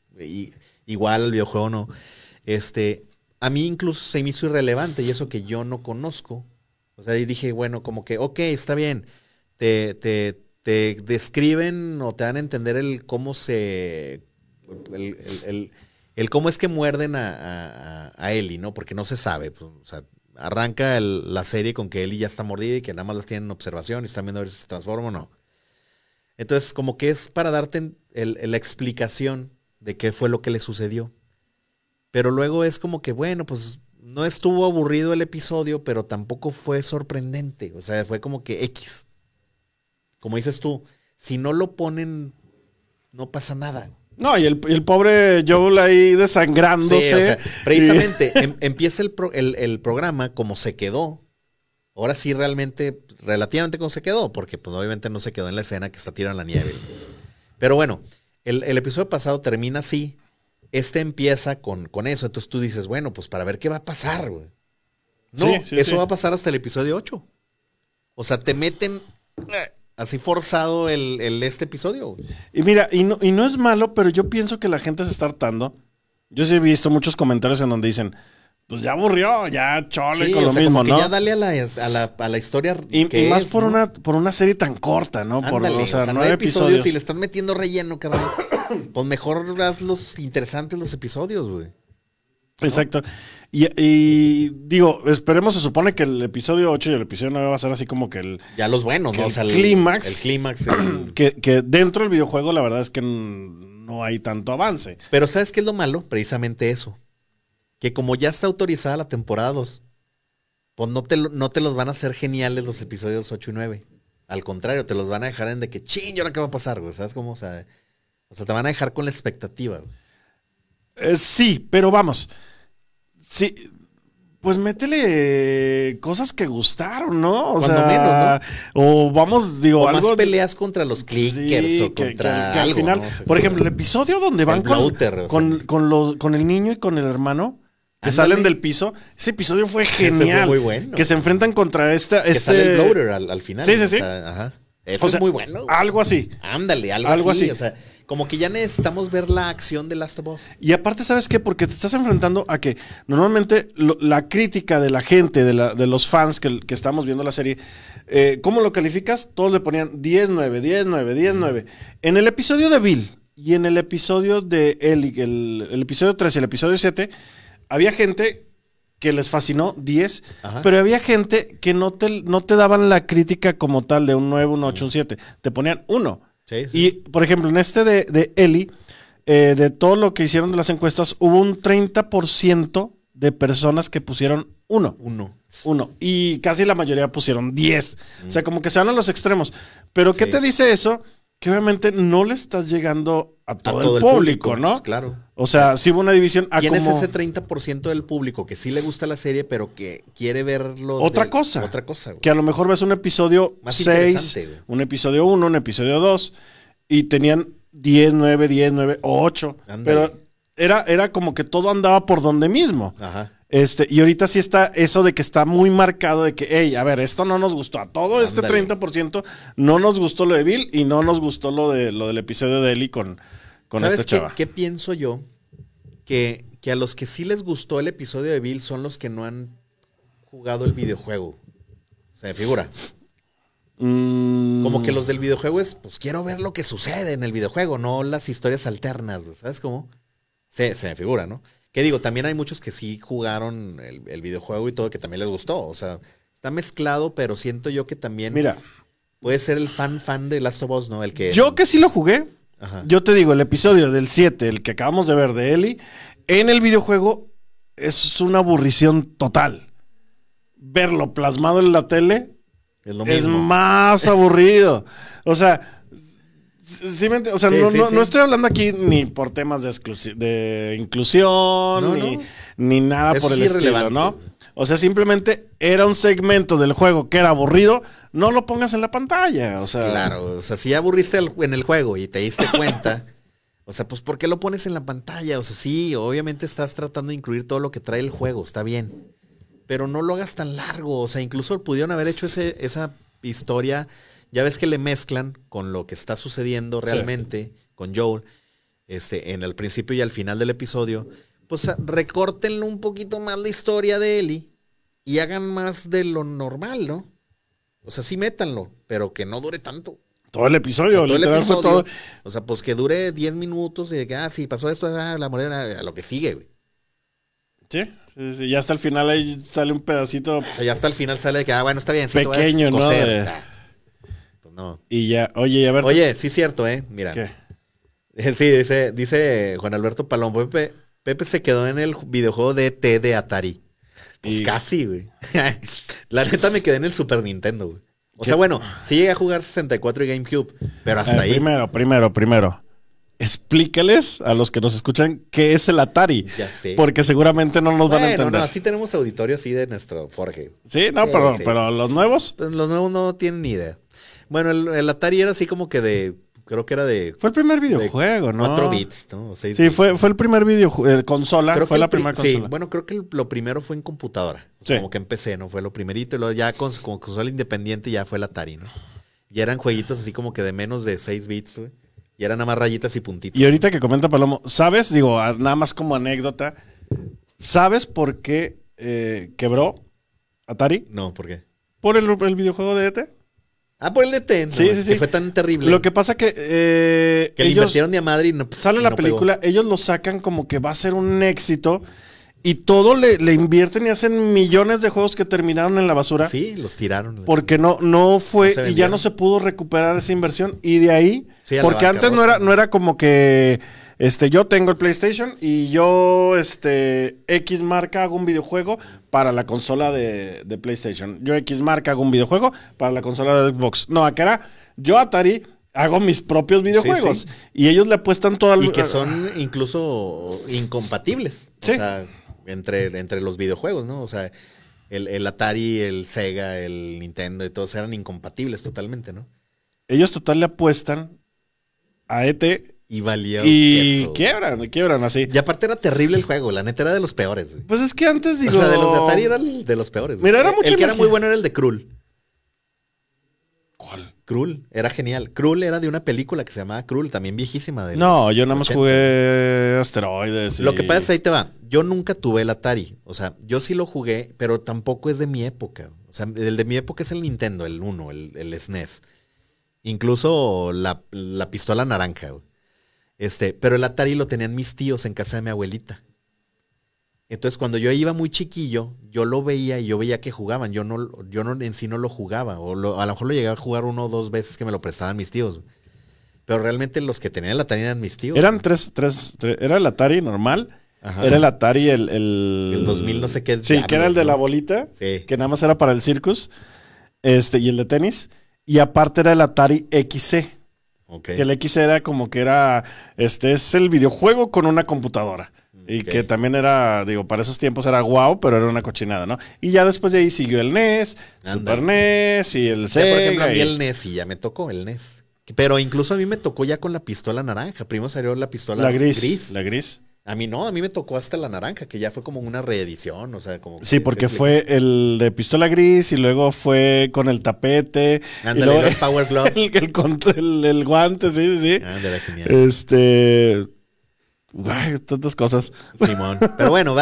igual el videojuego o no. Este, a mí incluso se me hizo irrelevante y eso que yo no conozco. O sea, y dije, bueno, como que, ok, está bien, te, te, te describen o te dan a entender el cómo se, el, el, el, cómo es que muerden a, a, a Ellie, ¿no? Porque no se sabe, pues, o sea, arranca la serie con que Ellie ya está mordida y que nada más las tienen en observación y están viendo a ver si se transforma o no. Entonces, como que es para darte la explicación de qué fue lo que le sucedió. Pero luego es como que, bueno, pues no estuvo aburrido el episodio, pero tampoco fue sorprendente. O sea, fue como que X. Como dices tú, si no lo ponen, no pasa nada. No, y el, pobre Joel ahí desangrándose. precisamente em, empieza el, programa como se quedó. Ahora sí, realmente, relativamente como se quedó, porque pues, obviamente no se quedó en la escena que está tirando la nieve. Pero bueno, el, episodio pasado termina así. Este empieza con, con, eso. Entonces tú dices, bueno, pues para ver qué va a pasar, No, eso va a pasar hasta el episodio 8. O sea, te meten así forzado el, este episodio. Y mira, y no, y no es malo, pero yo pienso que la gente se está hartando. Yo sí he visto muchos comentarios en donde dicen, pues ya aburrió, ya chole con lo mismo, ¿no? Que ya dale a la, a la, a la historia. Y, y más por, una, por una serie tan corta, ¿no? por, o sea, o hay episodios. y le están metiendo relleno, cabrón. pues mejor haz los interesantes los episodios, güey. Exacto. Y, digo, esperemos, se supone que el episodio 8 y el episodio 9 va a ser así como que el... Ya los buenos, ¿no? el clímax. El clímax. Que, dentro del videojuego la verdad es que no hay tanto avance. Pero ¿sabes qué es lo malo? Precisamente eso. Que como ya está autorizada la temporada 2, pues no te, no te los van a hacer geniales los episodios 8 y 9. Al contrario, te los van a dejar en de que, ching, ¿y ahora qué va a pasar, güey? ¿Sabes cómo? O sea, o sea, te van a dejar con la expectativa. Eh, sí, pero vamos. Sí, pues métele cosas que gustaron, ¿no? O O vamos, digo, o Más peleas contra los clickers o contra. Que, que, al final, por ejemplo, el episodio donde van con, con, los, con el niño y con el hermano. Que salen del piso. Ese episodio fue genial. muy bueno. Que se enfrentan contra esta. Este... el al, final. Sí, sí, sí. ajá. Eso es muy bueno. Algo así. Ándale, algo, algo así, O sea, como que ya necesitamos ver la acción de Last of Us. Y aparte, ¿sabes qué? Porque te estás enfrentando a que normalmente la crítica de la gente, de, los fans que, que, estamos viendo la serie, eh, ¿cómo lo calificas? Todos le ponían 10, 9, 10, 9, 10, 9. En el episodio de Bill y en el episodio de Ellie, el episodio 3 y el episodio 7, había gente que les fascinó, 10, pero había gente que no te, no te daban la crítica como tal de un 9, un 8, un 7, te ponían 1. Y, por ejemplo, en este de, de Eli, eh, de todo lo que hicieron de las encuestas, hubo un 30% de personas que pusieron 1. 1. 1. Y casi la mayoría pusieron 10. O sea, mm. como que se van a los extremos. Pero, ¿qué te dice eso? que obviamente no le estás llegando a todo, el, público, ¿no? Claro. O sea, si hubo una división a ah, ¿Quién como... es ese 30% del público que sí le gusta la serie, pero que quiere verlo? Otra cosa. Otra cosa, güey. Que a lo mejor ves un episodio 6, un episodio 1, un episodio 2, y tenían 10, 9, 10, 9, 8. Pero era, era como que todo andaba por donde mismo. Ajá. Este, y ahorita sí está eso de que está muy marcado de que, hey, a ver, esto no nos gustó. A todo este 30% no nos gustó lo de Bill y no nos gustó lo, de, lo del episodio de Ellie con, con esta chava. Qué, pienso yo? Que, a los que sí les gustó el episodio de Bill son los que no han jugado el videojuego. Se me figura. Mm. Como que los del videojuego es, pues quiero ver lo que sucede en el videojuego, no las historias alternas, ¿sabes cómo? Se, se me figura, ¿no? Que digo, también hay muchos que sí jugaron el, videojuego y todo, que también les gustó. O sea, está mezclado, pero siento yo que también. Mira. Puede ser el fan fan de Last of Us, ¿no? El que. Yo que sí lo jugué. Yo te digo, el episodio del 7, el que acabamos de ver de Ellie, en el videojuego es una aburrición total. Verlo plasmado en la tele es, lo es más aburrido. O sea, o sea, no, no, no, estoy hablando aquí ni por temas de, de inclusión, ni, nada por el estilo, ¿no? O sea, simplemente era un segmento del juego que era aburrido, no lo pongas en la pantalla, o sea. Claro, o sea, si aburriste en el juego y te diste cuenta, o sea, pues ¿por qué lo pones en la pantalla? O sea, sí, obviamente estás tratando de incluir todo lo que trae el juego, está bien, pero no lo hagas tan largo, o sea, incluso pudieron haber hecho ese, esa historia ya ves que le mezclan con lo que está sucediendo realmente con Joel, este, en el principio y al final del episodio. Pues ah, recórtenlo un poquito más la historia de Ellie y hagan más de lo normal, ¿no? O sea, sí métanlo, pero que no dure tanto. Todo el episodio, o todo, O sea, pues que dure 10 minutos y de que, ah, sí, pasó esto, ah, la morena, a lo que sigue, güey. Sí, sí, sí, y hasta el final ahí sale un pedacito. Ah, y hasta el final sale de que, ah, bueno, está bien. Pequeño, ¿no? Ah. Y ya, oye, a ver. Oye, sí es cierto, ¿eh? Mira. Sí, dice, dice Juan Alberto Palombo Pepe, se quedó en el videojuego de e T de Atari. Pues casi, güey. la neta me quedé en el Super Nintendo, güey. O sea, bueno, sí llegué a jugar 64 y GameCube, pero hasta ahí. Primero, primero, primero. Explíqueles a los que nos escuchan qué es el Atari. Ya sé. Porque seguramente no nos van a entender. No, no, sí tenemos auditorio así de nuestro Forge Sí, no, pero los nuevos. Pues los nuevos no tienen ni idea. Bueno, el, Atari era así como que de creo que era de. Fue el primer videojuego, ¿no? 4 bits, ¿no? sí, Fue, fue el primer videojuego, consola, fue la primera consola. Sí, bueno, creo que lo primero fue en computadora. Sí. Como que empecé, ¿no? Fue lo primerito y luego ya con, consola independiente ya fue el Atari, ¿no? Y eran jueguitos así como que de menos de 6 bits, güey. Y eran nada más rayitas y puntitos. Y ahorita que comenta Palomo, ¿sabes? Digo, nada más como anécdota, ¿sabes por qué eh, quebró Atari? No, ¿por qué? Por el, el videojuego de ET. Ah, por el de Ten. Sí, sí, sí. fue tan terrible. Lo que pasa que. Eh, que ellos le invirtieron de a madre Sale la película, ellos lo sacan como que va a ser un éxito. Y todo le, invierten y hacen millones de juegos que terminaron en la basura. Sí, los tiraron. Porque no, no fue y ya no se pudo recuperar esa inversión. Y de ahí, porque antes no era, no era como que este, yo tengo el PlayStation y yo, este, X marca hago un videojuego para la consola de, PlayStation. Yo X marca hago un videojuego para la consola de Xbox. No, acá era yo Atari hago mis propios videojuegos. Y ellos le apuestan todo Y que son incluso incompatibles. Sí. O sea, entre, entre los videojuegos, ¿no? O sea, el, el, Atari, el Sega, el Nintendo y todos eran incompatibles totalmente, ¿no? Ellos total le apuestan a ET y valió. Y queso. quiebran, quiebran así. Y aparte era terrible el juego, la neta era de los peores, güey. Pues es que antes digo. O sea, de los de Atari era de los peores. Güey. Mira, era El que era muy bueno era el de Krull. ¿Cuál? Krull, era genial. Krull era de una película que se llamaba Krull, también viejísima. De no, yo nada más jugué asteroides. Lo que pasa es ahí te va. Yo nunca tuve el Atari. O sea, yo sí lo jugué, pero tampoco es de mi época. O sea, el de mi época es el Nintendo, el 1, el, SNES. E Incluso la, la pistola naranja. Güey. Este, pero el Atari lo tenían mis tíos en casa de mi abuelita. Entonces, cuando yo iba muy chiquillo, yo lo veía y yo veía que jugaban. Yo no, yo no en sí no lo jugaba. O a lo mejor lo llegaba a jugar uno o dos veces que me lo prestaban mis tíos. Pero realmente los que tenían el Atari eran mis tíos. Eran tres, tres, era el Atari normal. Era el Atari, el, el, el... 2000 no sé qué. Sí, que era el de la bolita. Que nada más era para el circus. Este, y el de tenis. Y aparte era el Atari XC. Que el X era como que era, este es el videojuego con una computadora. Y que también era, digo, para esos tiempos era guau, pero era una cochinada, ¿no? Y ya después de ahí siguió el NES, Super NES y el Sega. por ejemplo, el NES y ya me tocó el NES. Pero incluso a mí me tocó ya con la pistola naranja. Primero salió la pistola la gris. La gris. A mí no, a mí me tocó hasta la naranja, que ya fue como una reedición, o sea, Sí, porque fue el de pistola gris y luego fue con el tapete. luego, el power glove. El, guante, sí, sí, sí. Este... tantas cosas. Simón. Pero bueno,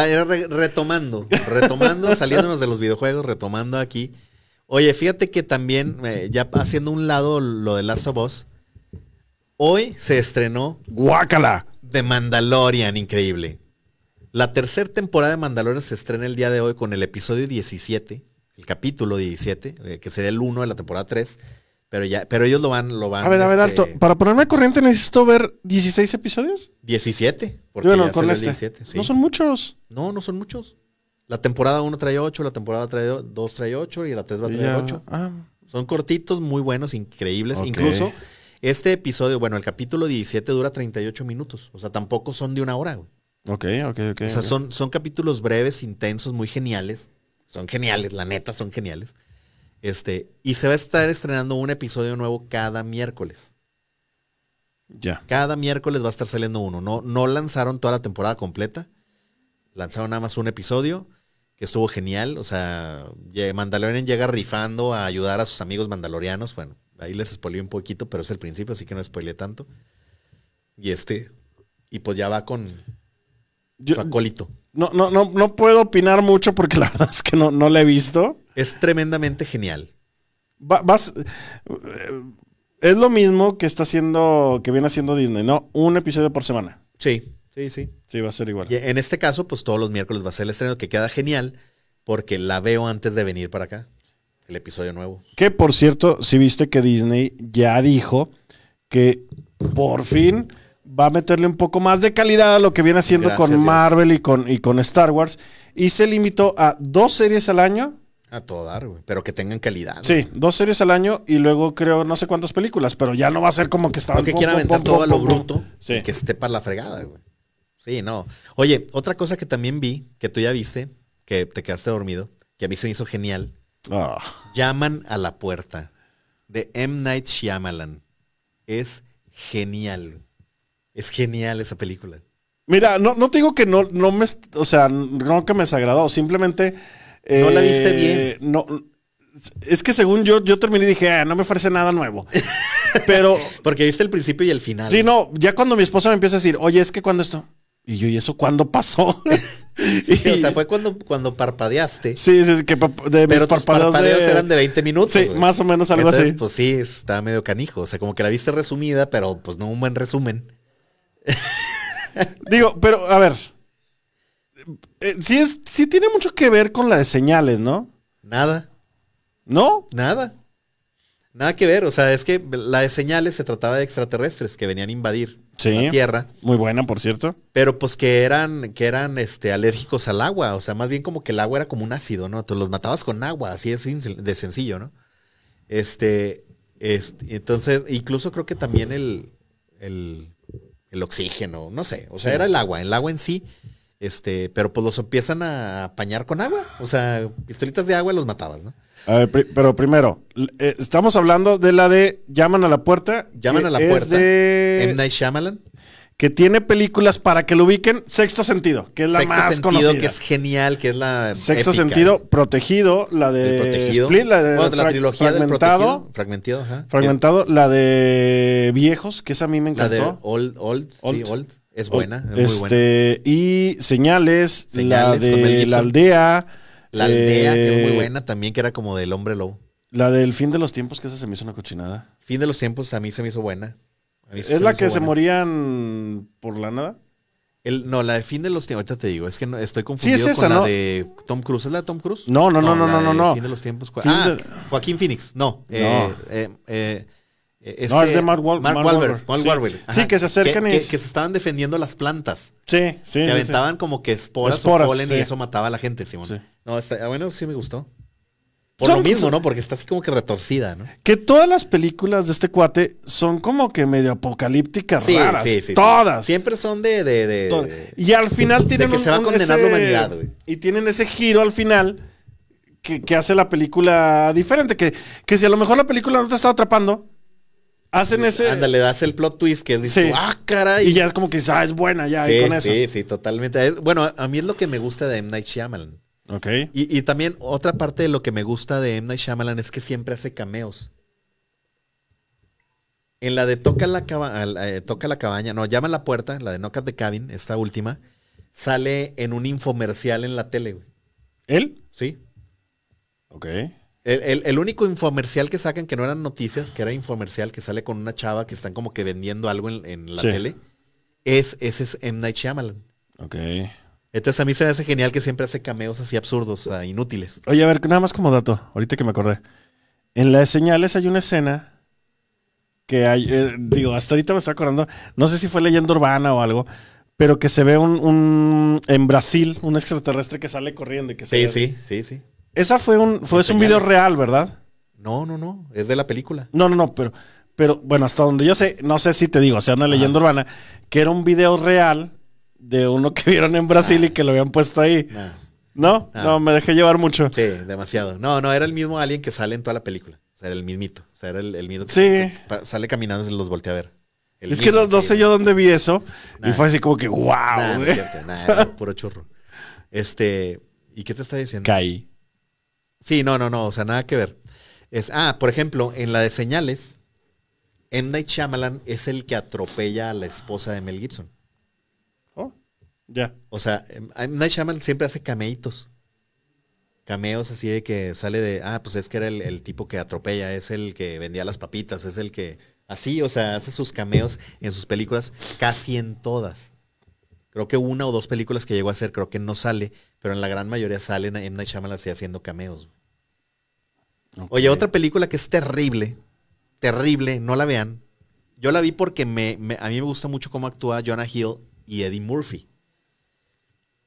retomando, retomando, saliéndonos de los videojuegos, retomando aquí. Oye, fíjate que también, eh, ya haciendo un lado lo de Last of Us, hoy se estrenó... ¡Guácala! de Mandalorian, increíble. La tercera temporada de Mandalorian se estrena el día de hoy con el episodio 17, el capítulo 17, eh, que sería el 1 de la temporada 3. Pero ya, pero ellos lo van, lo van. A ver, a ver, este, alto. Para ponerme corriente necesito ver 16 episodios. 17. Porque bueno, con este. No son muchos. No, no son muchos. La temporada 1 trae 8, la temporada 2 trae 8 y la 3 va a traer 8. Ah. Son cortitos, muy buenos, increíbles. Incluso este episodio, bueno, el capítulo 17 dura 38 minutos. O sea, tampoco son de una hora, güey. Ok, ok, ok. O sea, Son, son capítulos breves, intensos, muy geniales. Son geniales, la neta, son geniales. Este, y se va a estar estrenando un episodio nuevo cada miércoles. Ya. Cada miércoles va a estar saliendo uno. No, no lanzaron toda la temporada completa. Lanzaron nada más un episodio que estuvo genial. O sea, Mandalorian llega rifando a ayudar a sus amigos mandalorianos. Bueno, Ahí les spoileé un poquito, pero es el principio, así que no spoileé tanto. Y este, y pues ya va con Yo, No, no, no, no puedo opinar mucho porque la verdad es que no, no la he visto. Es tremendamente genial. vas, eh, es lo mismo que está haciendo, que viene haciendo Disney, ¿no? Un episodio por semana. Sí, sí, sí. Sí, va a ser igual. en este caso, pues todos los miércoles va a ser el estreno, que queda genial, porque la veo antes de venir para acá el episodio nuevo. Que por cierto, si viste que Disney ya dijo que por fin va a meterle un poco más de calidad a lo que viene haciendo con Marvel y con, y con Star Wars. Y se limitó a dos series al año. A todo dar, güey. Pero que tengan calidad. Sí, dos series al año y luego creo no sé cuántas películas, pero ya no va a ser como que estaba. que quiera aventar todo a lo bruto y que esté para la fregada, güey. Sí, no. Oye, otra cosa que también vi, que tú ya viste, que te quedaste dormido, que a mí se me hizo genial, Ah. Llaman a la puerta de M. Night Shyamalan. Es genial. Es genial esa película. Mira, no, no te digo que no, no me, o sea, no que me desagradó, simplemente... no la viste eh, bien. No, es que según yo, yo terminé y dije, ah, no me ofrece nada nuevo. Pero... Porque viste el principio y el final. Sí, no, ya cuando mi esposa me empieza a decir, oye, es que cuando esto... Y yo, ¿y eso cuándo pasó? o sea, fue cuando, cuando parpadeaste. Sí, sí, que de Pero parpadeos, eran de 20 minutos. Sí, más o menos algo Entonces, así. Pues sí, estaba medio canijo. O sea, como que la viste resumida, pero pues no un buen resumen. Digo, pero a ver. Eh, es, sí tiene mucho que ver con la de señales, ¿no? Nada. ¿No? Nada. Nada que ver. O sea, es que la de señales se trataba de extraterrestres que venían a invadir sí, tierra. Muy buena, por cierto. Pero pues que eran, que eran este, alérgicos al agua. O sea, más bien como que el agua era como un ácido, ¿no? Tú los matabas con agua, así es de sencillo, ¿no? Este, este, entonces, incluso creo que también el, el, el oxígeno, no sé. O sea, era el agua, el agua en sí. Este, pero pues los empiezan a apañar con agua. O sea, pistolitas de agua los matabas, ¿no? A pero primero, eh, estamos hablando de la de Llaman a la puerta. Llaman a la puerta. De... M. Night Shyamalan. Que tiene películas para que lo ubiquen. Sexto sentido, que es la más sentido, conocida. que es genial, que es la. Sexto sentido, protegido, la de. Split, la de. trilogía fragmentado, Fragmentado, ajá. Fragmentado, la de viejos, que esa a mí me encantó. La de Old, Old, Sí, old. Es buena, este, Y señales, señales la de la aldea. La aldea, que es muy eh, buena también, que era como del hombre lobo. La del fin de los tiempos, que esa se me hizo una cochinada. Fin de los tiempos a mí se me hizo buena. ¿Es la que se morían por la nada? El, no, la de fin de los tiempos, ahorita te digo, es que no, estoy confundido con la de Tom Cruise. ¿Es la de Tom Cruise? No, no, no, no, no, no, no. Fin de los tiempos. ah, Joaquín Phoenix. No. Eh, eh, eh e-, no, este es de Mark, Wal Mark, Wahlberg. Sí. que se acercan y... que, se estaban defendiendo las plantas. Sí, sí. Que aventaban como que esporas, o polen y eso mataba a la gente, Simón. No, ah, bueno, sí me gustó. Por lo mismo, ¿no? Porque está así como que retorcida, ¿no? Que todas las películas de este cuate son como que medio apocalípticas raras. todas. Siempre son de. y al final tienen. que se va a condenar la humanidad, Y tienen ese giro al final que, hace la película diferente. Que, que si a lo mejor la película no te está atrapando, hacen ese. Ándale, das el plot twist que es dices, ah, caray. Y ya es como que ah, es buena ya, sí, Sí, sí, totalmente. bueno, a mí es lo que me gusta de M. Night Shyamalan. Ok. Y, también otra parte de lo que me gusta de M. Night Shyamalan es que siempre hace cameos. En la de Toca la, caba eh, Toca la cabaña, no, llama a la puerta, la de Knock at the Cabin, esta última, sale en un infomercial en la tele, güey. ¿Él? Sí. Ok. El, único infomercial que sacan, que no eran noticias, que era infomercial, que sale con una chava que están como que vendiendo algo en, la tele, es, ese es M. Night Shyamalan. Ok. Entonces a mí se me hace genial que siempre hace cameos así absurdos, inútiles. Oye, a ver, nada más como dato, ahorita que me acordé. En las señales hay una escena que hay, eh, digo, hasta ahorita me estoy acordando, no sé si fue leyendo urbana o algo, pero que se ve un, en Brasil, un extraterrestre que sale corriendo y que se... Sí, sí, sí, sí. Esa fue un, fue, un video real, ¿verdad? No, no, no. Es de la película. No, no, no, pero, pero bueno, hasta donde yo sé, no sé si te digo, o sea, una leyenda urbana, que era un video real de uno que vieron en Brasil y ah. que lo habían puesto ahí. Ah. ¿No? Ah. No, me dejé llevar mucho. Sí, demasiado. No, no, era el mismo alguien que sale en toda la película. O sea, era el mismito. O sea, era el, el mismo que sale, caminando y se los voltea a ver. es que no, sé yo dónde vi eso. Y fue así como que, wow. por puro churro. Este, ¿y qué te está diciendo? Caí. Sí, no, no, no, o sea, nada que ver. Es, ah, por ejemplo, en la de señales, M. Night Shyamalan es el que atropella a la esposa de Mel Gibson. Oh, ya. O sea, em, M. Night Shyamalan siempre hace cameitos. Cameos así de que sale de, ah, pues es que era el, tipo que atropella, es el que vendía las papitas, es el que así, o sea, hace sus cameos en sus películas casi en todas. Creo que una o dos películas que llegó a hacer, creo que no sale, pero en la gran mayoría salen a M. Night Shyamalan así haciendo cameos. Oye, otra película que es terrible, terrible, no la vean. Yo la vi porque a mí me gusta mucho cómo actúa Jonah Hill y Eddie Murphy.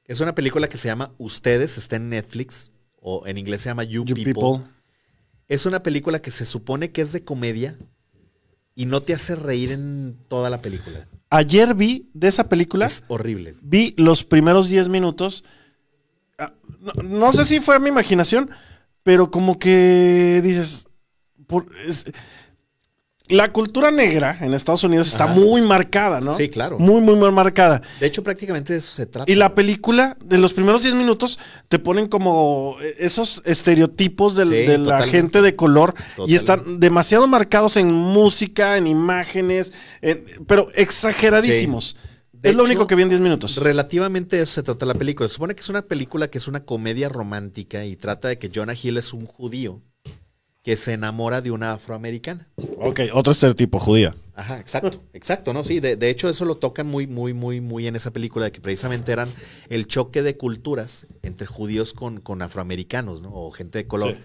Es una película que se llama Ustedes, está en Netflix, o en inglés se llama You, people. Es una película que se supone que es de comedia y no te hace reír en toda la película. Ayer vi de esa película. Es horrible. Vi los primeros 10 minutos. Ah, no, no sé si fue mi imaginación, pero como que dices, por, la cultura negra en Estados Unidos está muy marcada, ¿no? Sí, claro. Muy, muy, muy marcada. De hecho, prácticamente de eso se trata. Y la película, de los primeros 10 minutos, te ponen como eh, esos estereotipos de, la gente de color y están demasiado marcados en música, en imágenes, pero exageradísimos. Sí es lo único que vi en 10 minutos. Relativamente eso se trata la película. Se supone que es una película que es una comedia romántica y trata de que Jonah Hill es un judío que se enamora de una afroamericana. Ok, otro estereotipo, judía. Ajá, exacto, exacto, ¿no? Sí, de, hecho eso lo tocan muy, muy, muy, muy en esa película, de que precisamente eran el choque de culturas entre judíos con, afroamericanos, ¿no? O gente de color.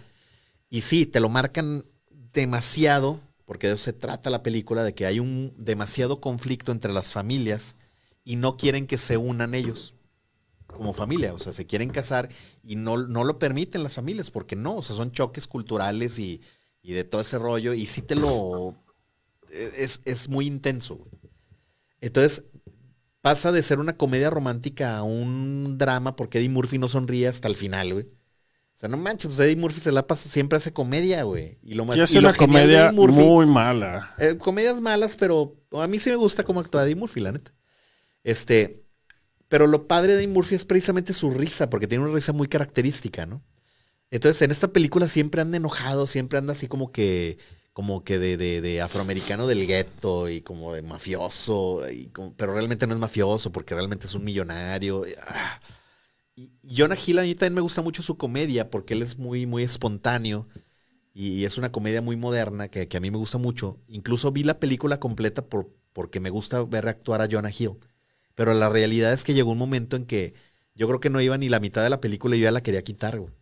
Y sí, te lo marcan demasiado, porque de eso se trata la película, de que hay un demasiado conflicto entre las familias y no quieren que se unan ellos como familia, o sea, se quieren casar y no, lo permiten las familias, porque no, o sea, son choques culturales y, de todo ese rollo, y sí te lo... E, es, muy intenso, Entonces, pasa de ser una comedia romántica a un drama porque Eddie Murphy no sonríe hasta el final, güey. O sea, no manches, pues Eddie Murphy se la pasa, siempre hace comedia, güey. Y lo más, y hace una comedia muy mala. Eh, comedias malas, pero a mí sí me gusta cómo actúa Eddie Murphy, la neta. Este, pero lo padre de Murphy es precisamente su risa, porque tiene una risa muy característica, ¿no? Entonces, en esta película siempre anda enojado, siempre anda así como que, como que de, de, de afroamericano del gueto y como de mafioso, pero realmente no es mafioso porque realmente es un millonario. Ah. Y Jonah Hill a mí también me gusta mucho su comedia porque él es muy, muy espontáneo y es una comedia muy moderna que, que a mí me gusta mucho. Incluso vi la película completa por, porque me gusta ver actuar a Jonah Hill. Pero la realidad es que llegó un momento en que yo creo que no iba ni la mitad de la película y yo ya la quería quitar, güey.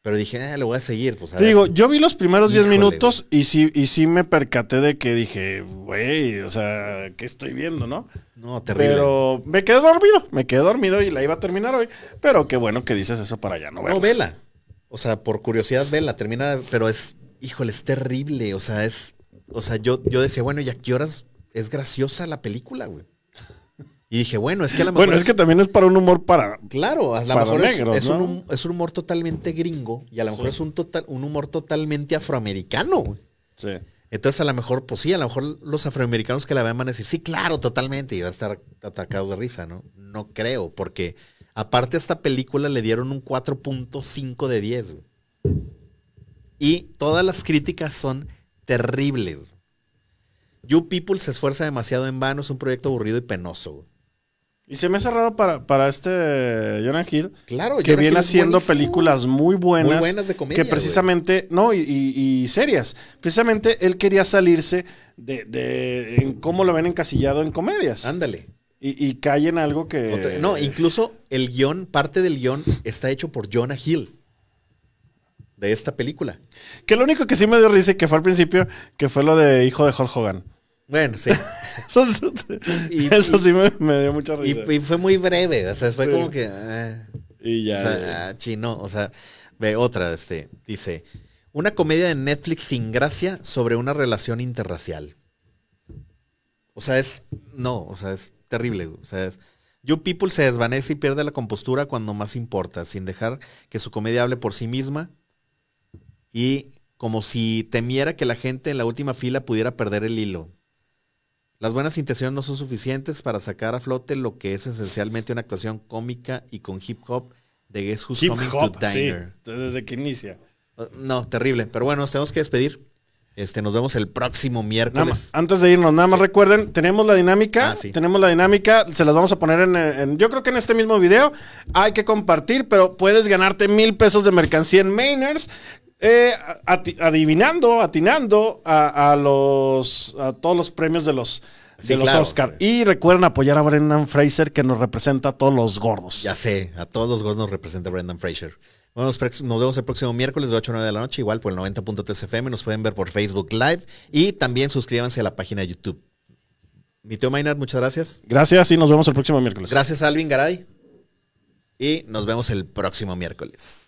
Pero dije, eh, lo voy a seguir. Pues, digo, yo vi los primeros 10 minutos y sí, y sí me percaté de que dije, güey, o sea, ¿qué estoy viendo, no? No, terrible. Pero me quedé dormido, me quedé dormido y la iba a terminar hoy. Pero qué bueno que dices eso para allá, no verla. No, vela. O sea, por curiosidad, vela, termina, pero es, híjole, es terrible. O sea, es, o sea, yo, yo decía, bueno, ¿y a qué horas es graciosa la película, güey? Y dije, bueno, es que a lo mejor. Bueno, es, que también es para un humor para. Claro, a lo mejor es, un, humor totalmente gringo y a lo mejor es un, total, un humor totalmente afroamericano. Sí. Entonces, a lo mejor, pues sí, a lo mejor los afroamericanos que la vean van a decir, sí, claro, totalmente, y van a estar atacados de risa, ¿no? No creo, porque aparte a esta película le dieron un 4.5 de 10. Y todas las críticas son terribles. You People se esfuerza demasiado en vano, es un proyecto aburrido y penoso. Güey. Y se me ha cerrado para, este Jonah Hill. Claro, que viene haciendo películas muy buenas. Muy buenas de comedia. Que precisamente, no, y, serias. Precisamente él quería salirse de, en cómo lo ven encasillado en comedias. Ándale. Y, y cae en algo que. no, incluso el guión, parte del guión está hecho por Jonah Hill de esta película. Que lo único que sí me dio risa que fue al principio, que fue lo de hijo de Hulk Hogan. Bueno, sí. eso, sí me, dio mucha risa. Y, fue muy breve, o sea, fue como que... Ah. y ya. O sea, ah, chino, o sea, ve otra, este, dice, una comedia de Netflix sin gracia sobre una relación interracial. O sea, es, no, o sea, es terrible, o sea, es... You People se desvanece y pierde la compostura cuando más importa, sin dejar que su comedia hable por sí misma y como si temiera que la gente en la última fila pudiera perder el hilo. Las buenas intenciones no son suficientes para sacar a flote lo que es esencialmente una actuación cómica y con hip hop de Guess Who's hip Coming hop, desde que inicia. Uh, no, terrible. Pero bueno, nos tenemos que despedir. Este, nos vemos el próximo miércoles. Más, antes de irnos, nada más recuerden, tenemos la dinámica. Ah, tenemos la dinámica, se las vamos a poner en, en, Yo creo que en este mismo video hay que compartir, pero puedes ganarte mil pesos de mercancía en Mainers eh, adivinando, atinando a, los a todos los premios de los, los Oscar. Y recuerden apoyar a Brendan Fraser, que nos representa a todos los gordos. Ya sé, a todos los gordos nos representa Brendan Fraser. Bueno, nos vemos el próximo miércoles de 8 a 9 de la noche, igual por el 90.3 FM. Nos pueden ver por Facebook Live y también suscríbanse a la página de YouTube. Mi tío Maynard, muchas gracias. Gracias y nos vemos el próximo miércoles. Gracias, Alvin Garay. Y nos vemos el próximo miércoles.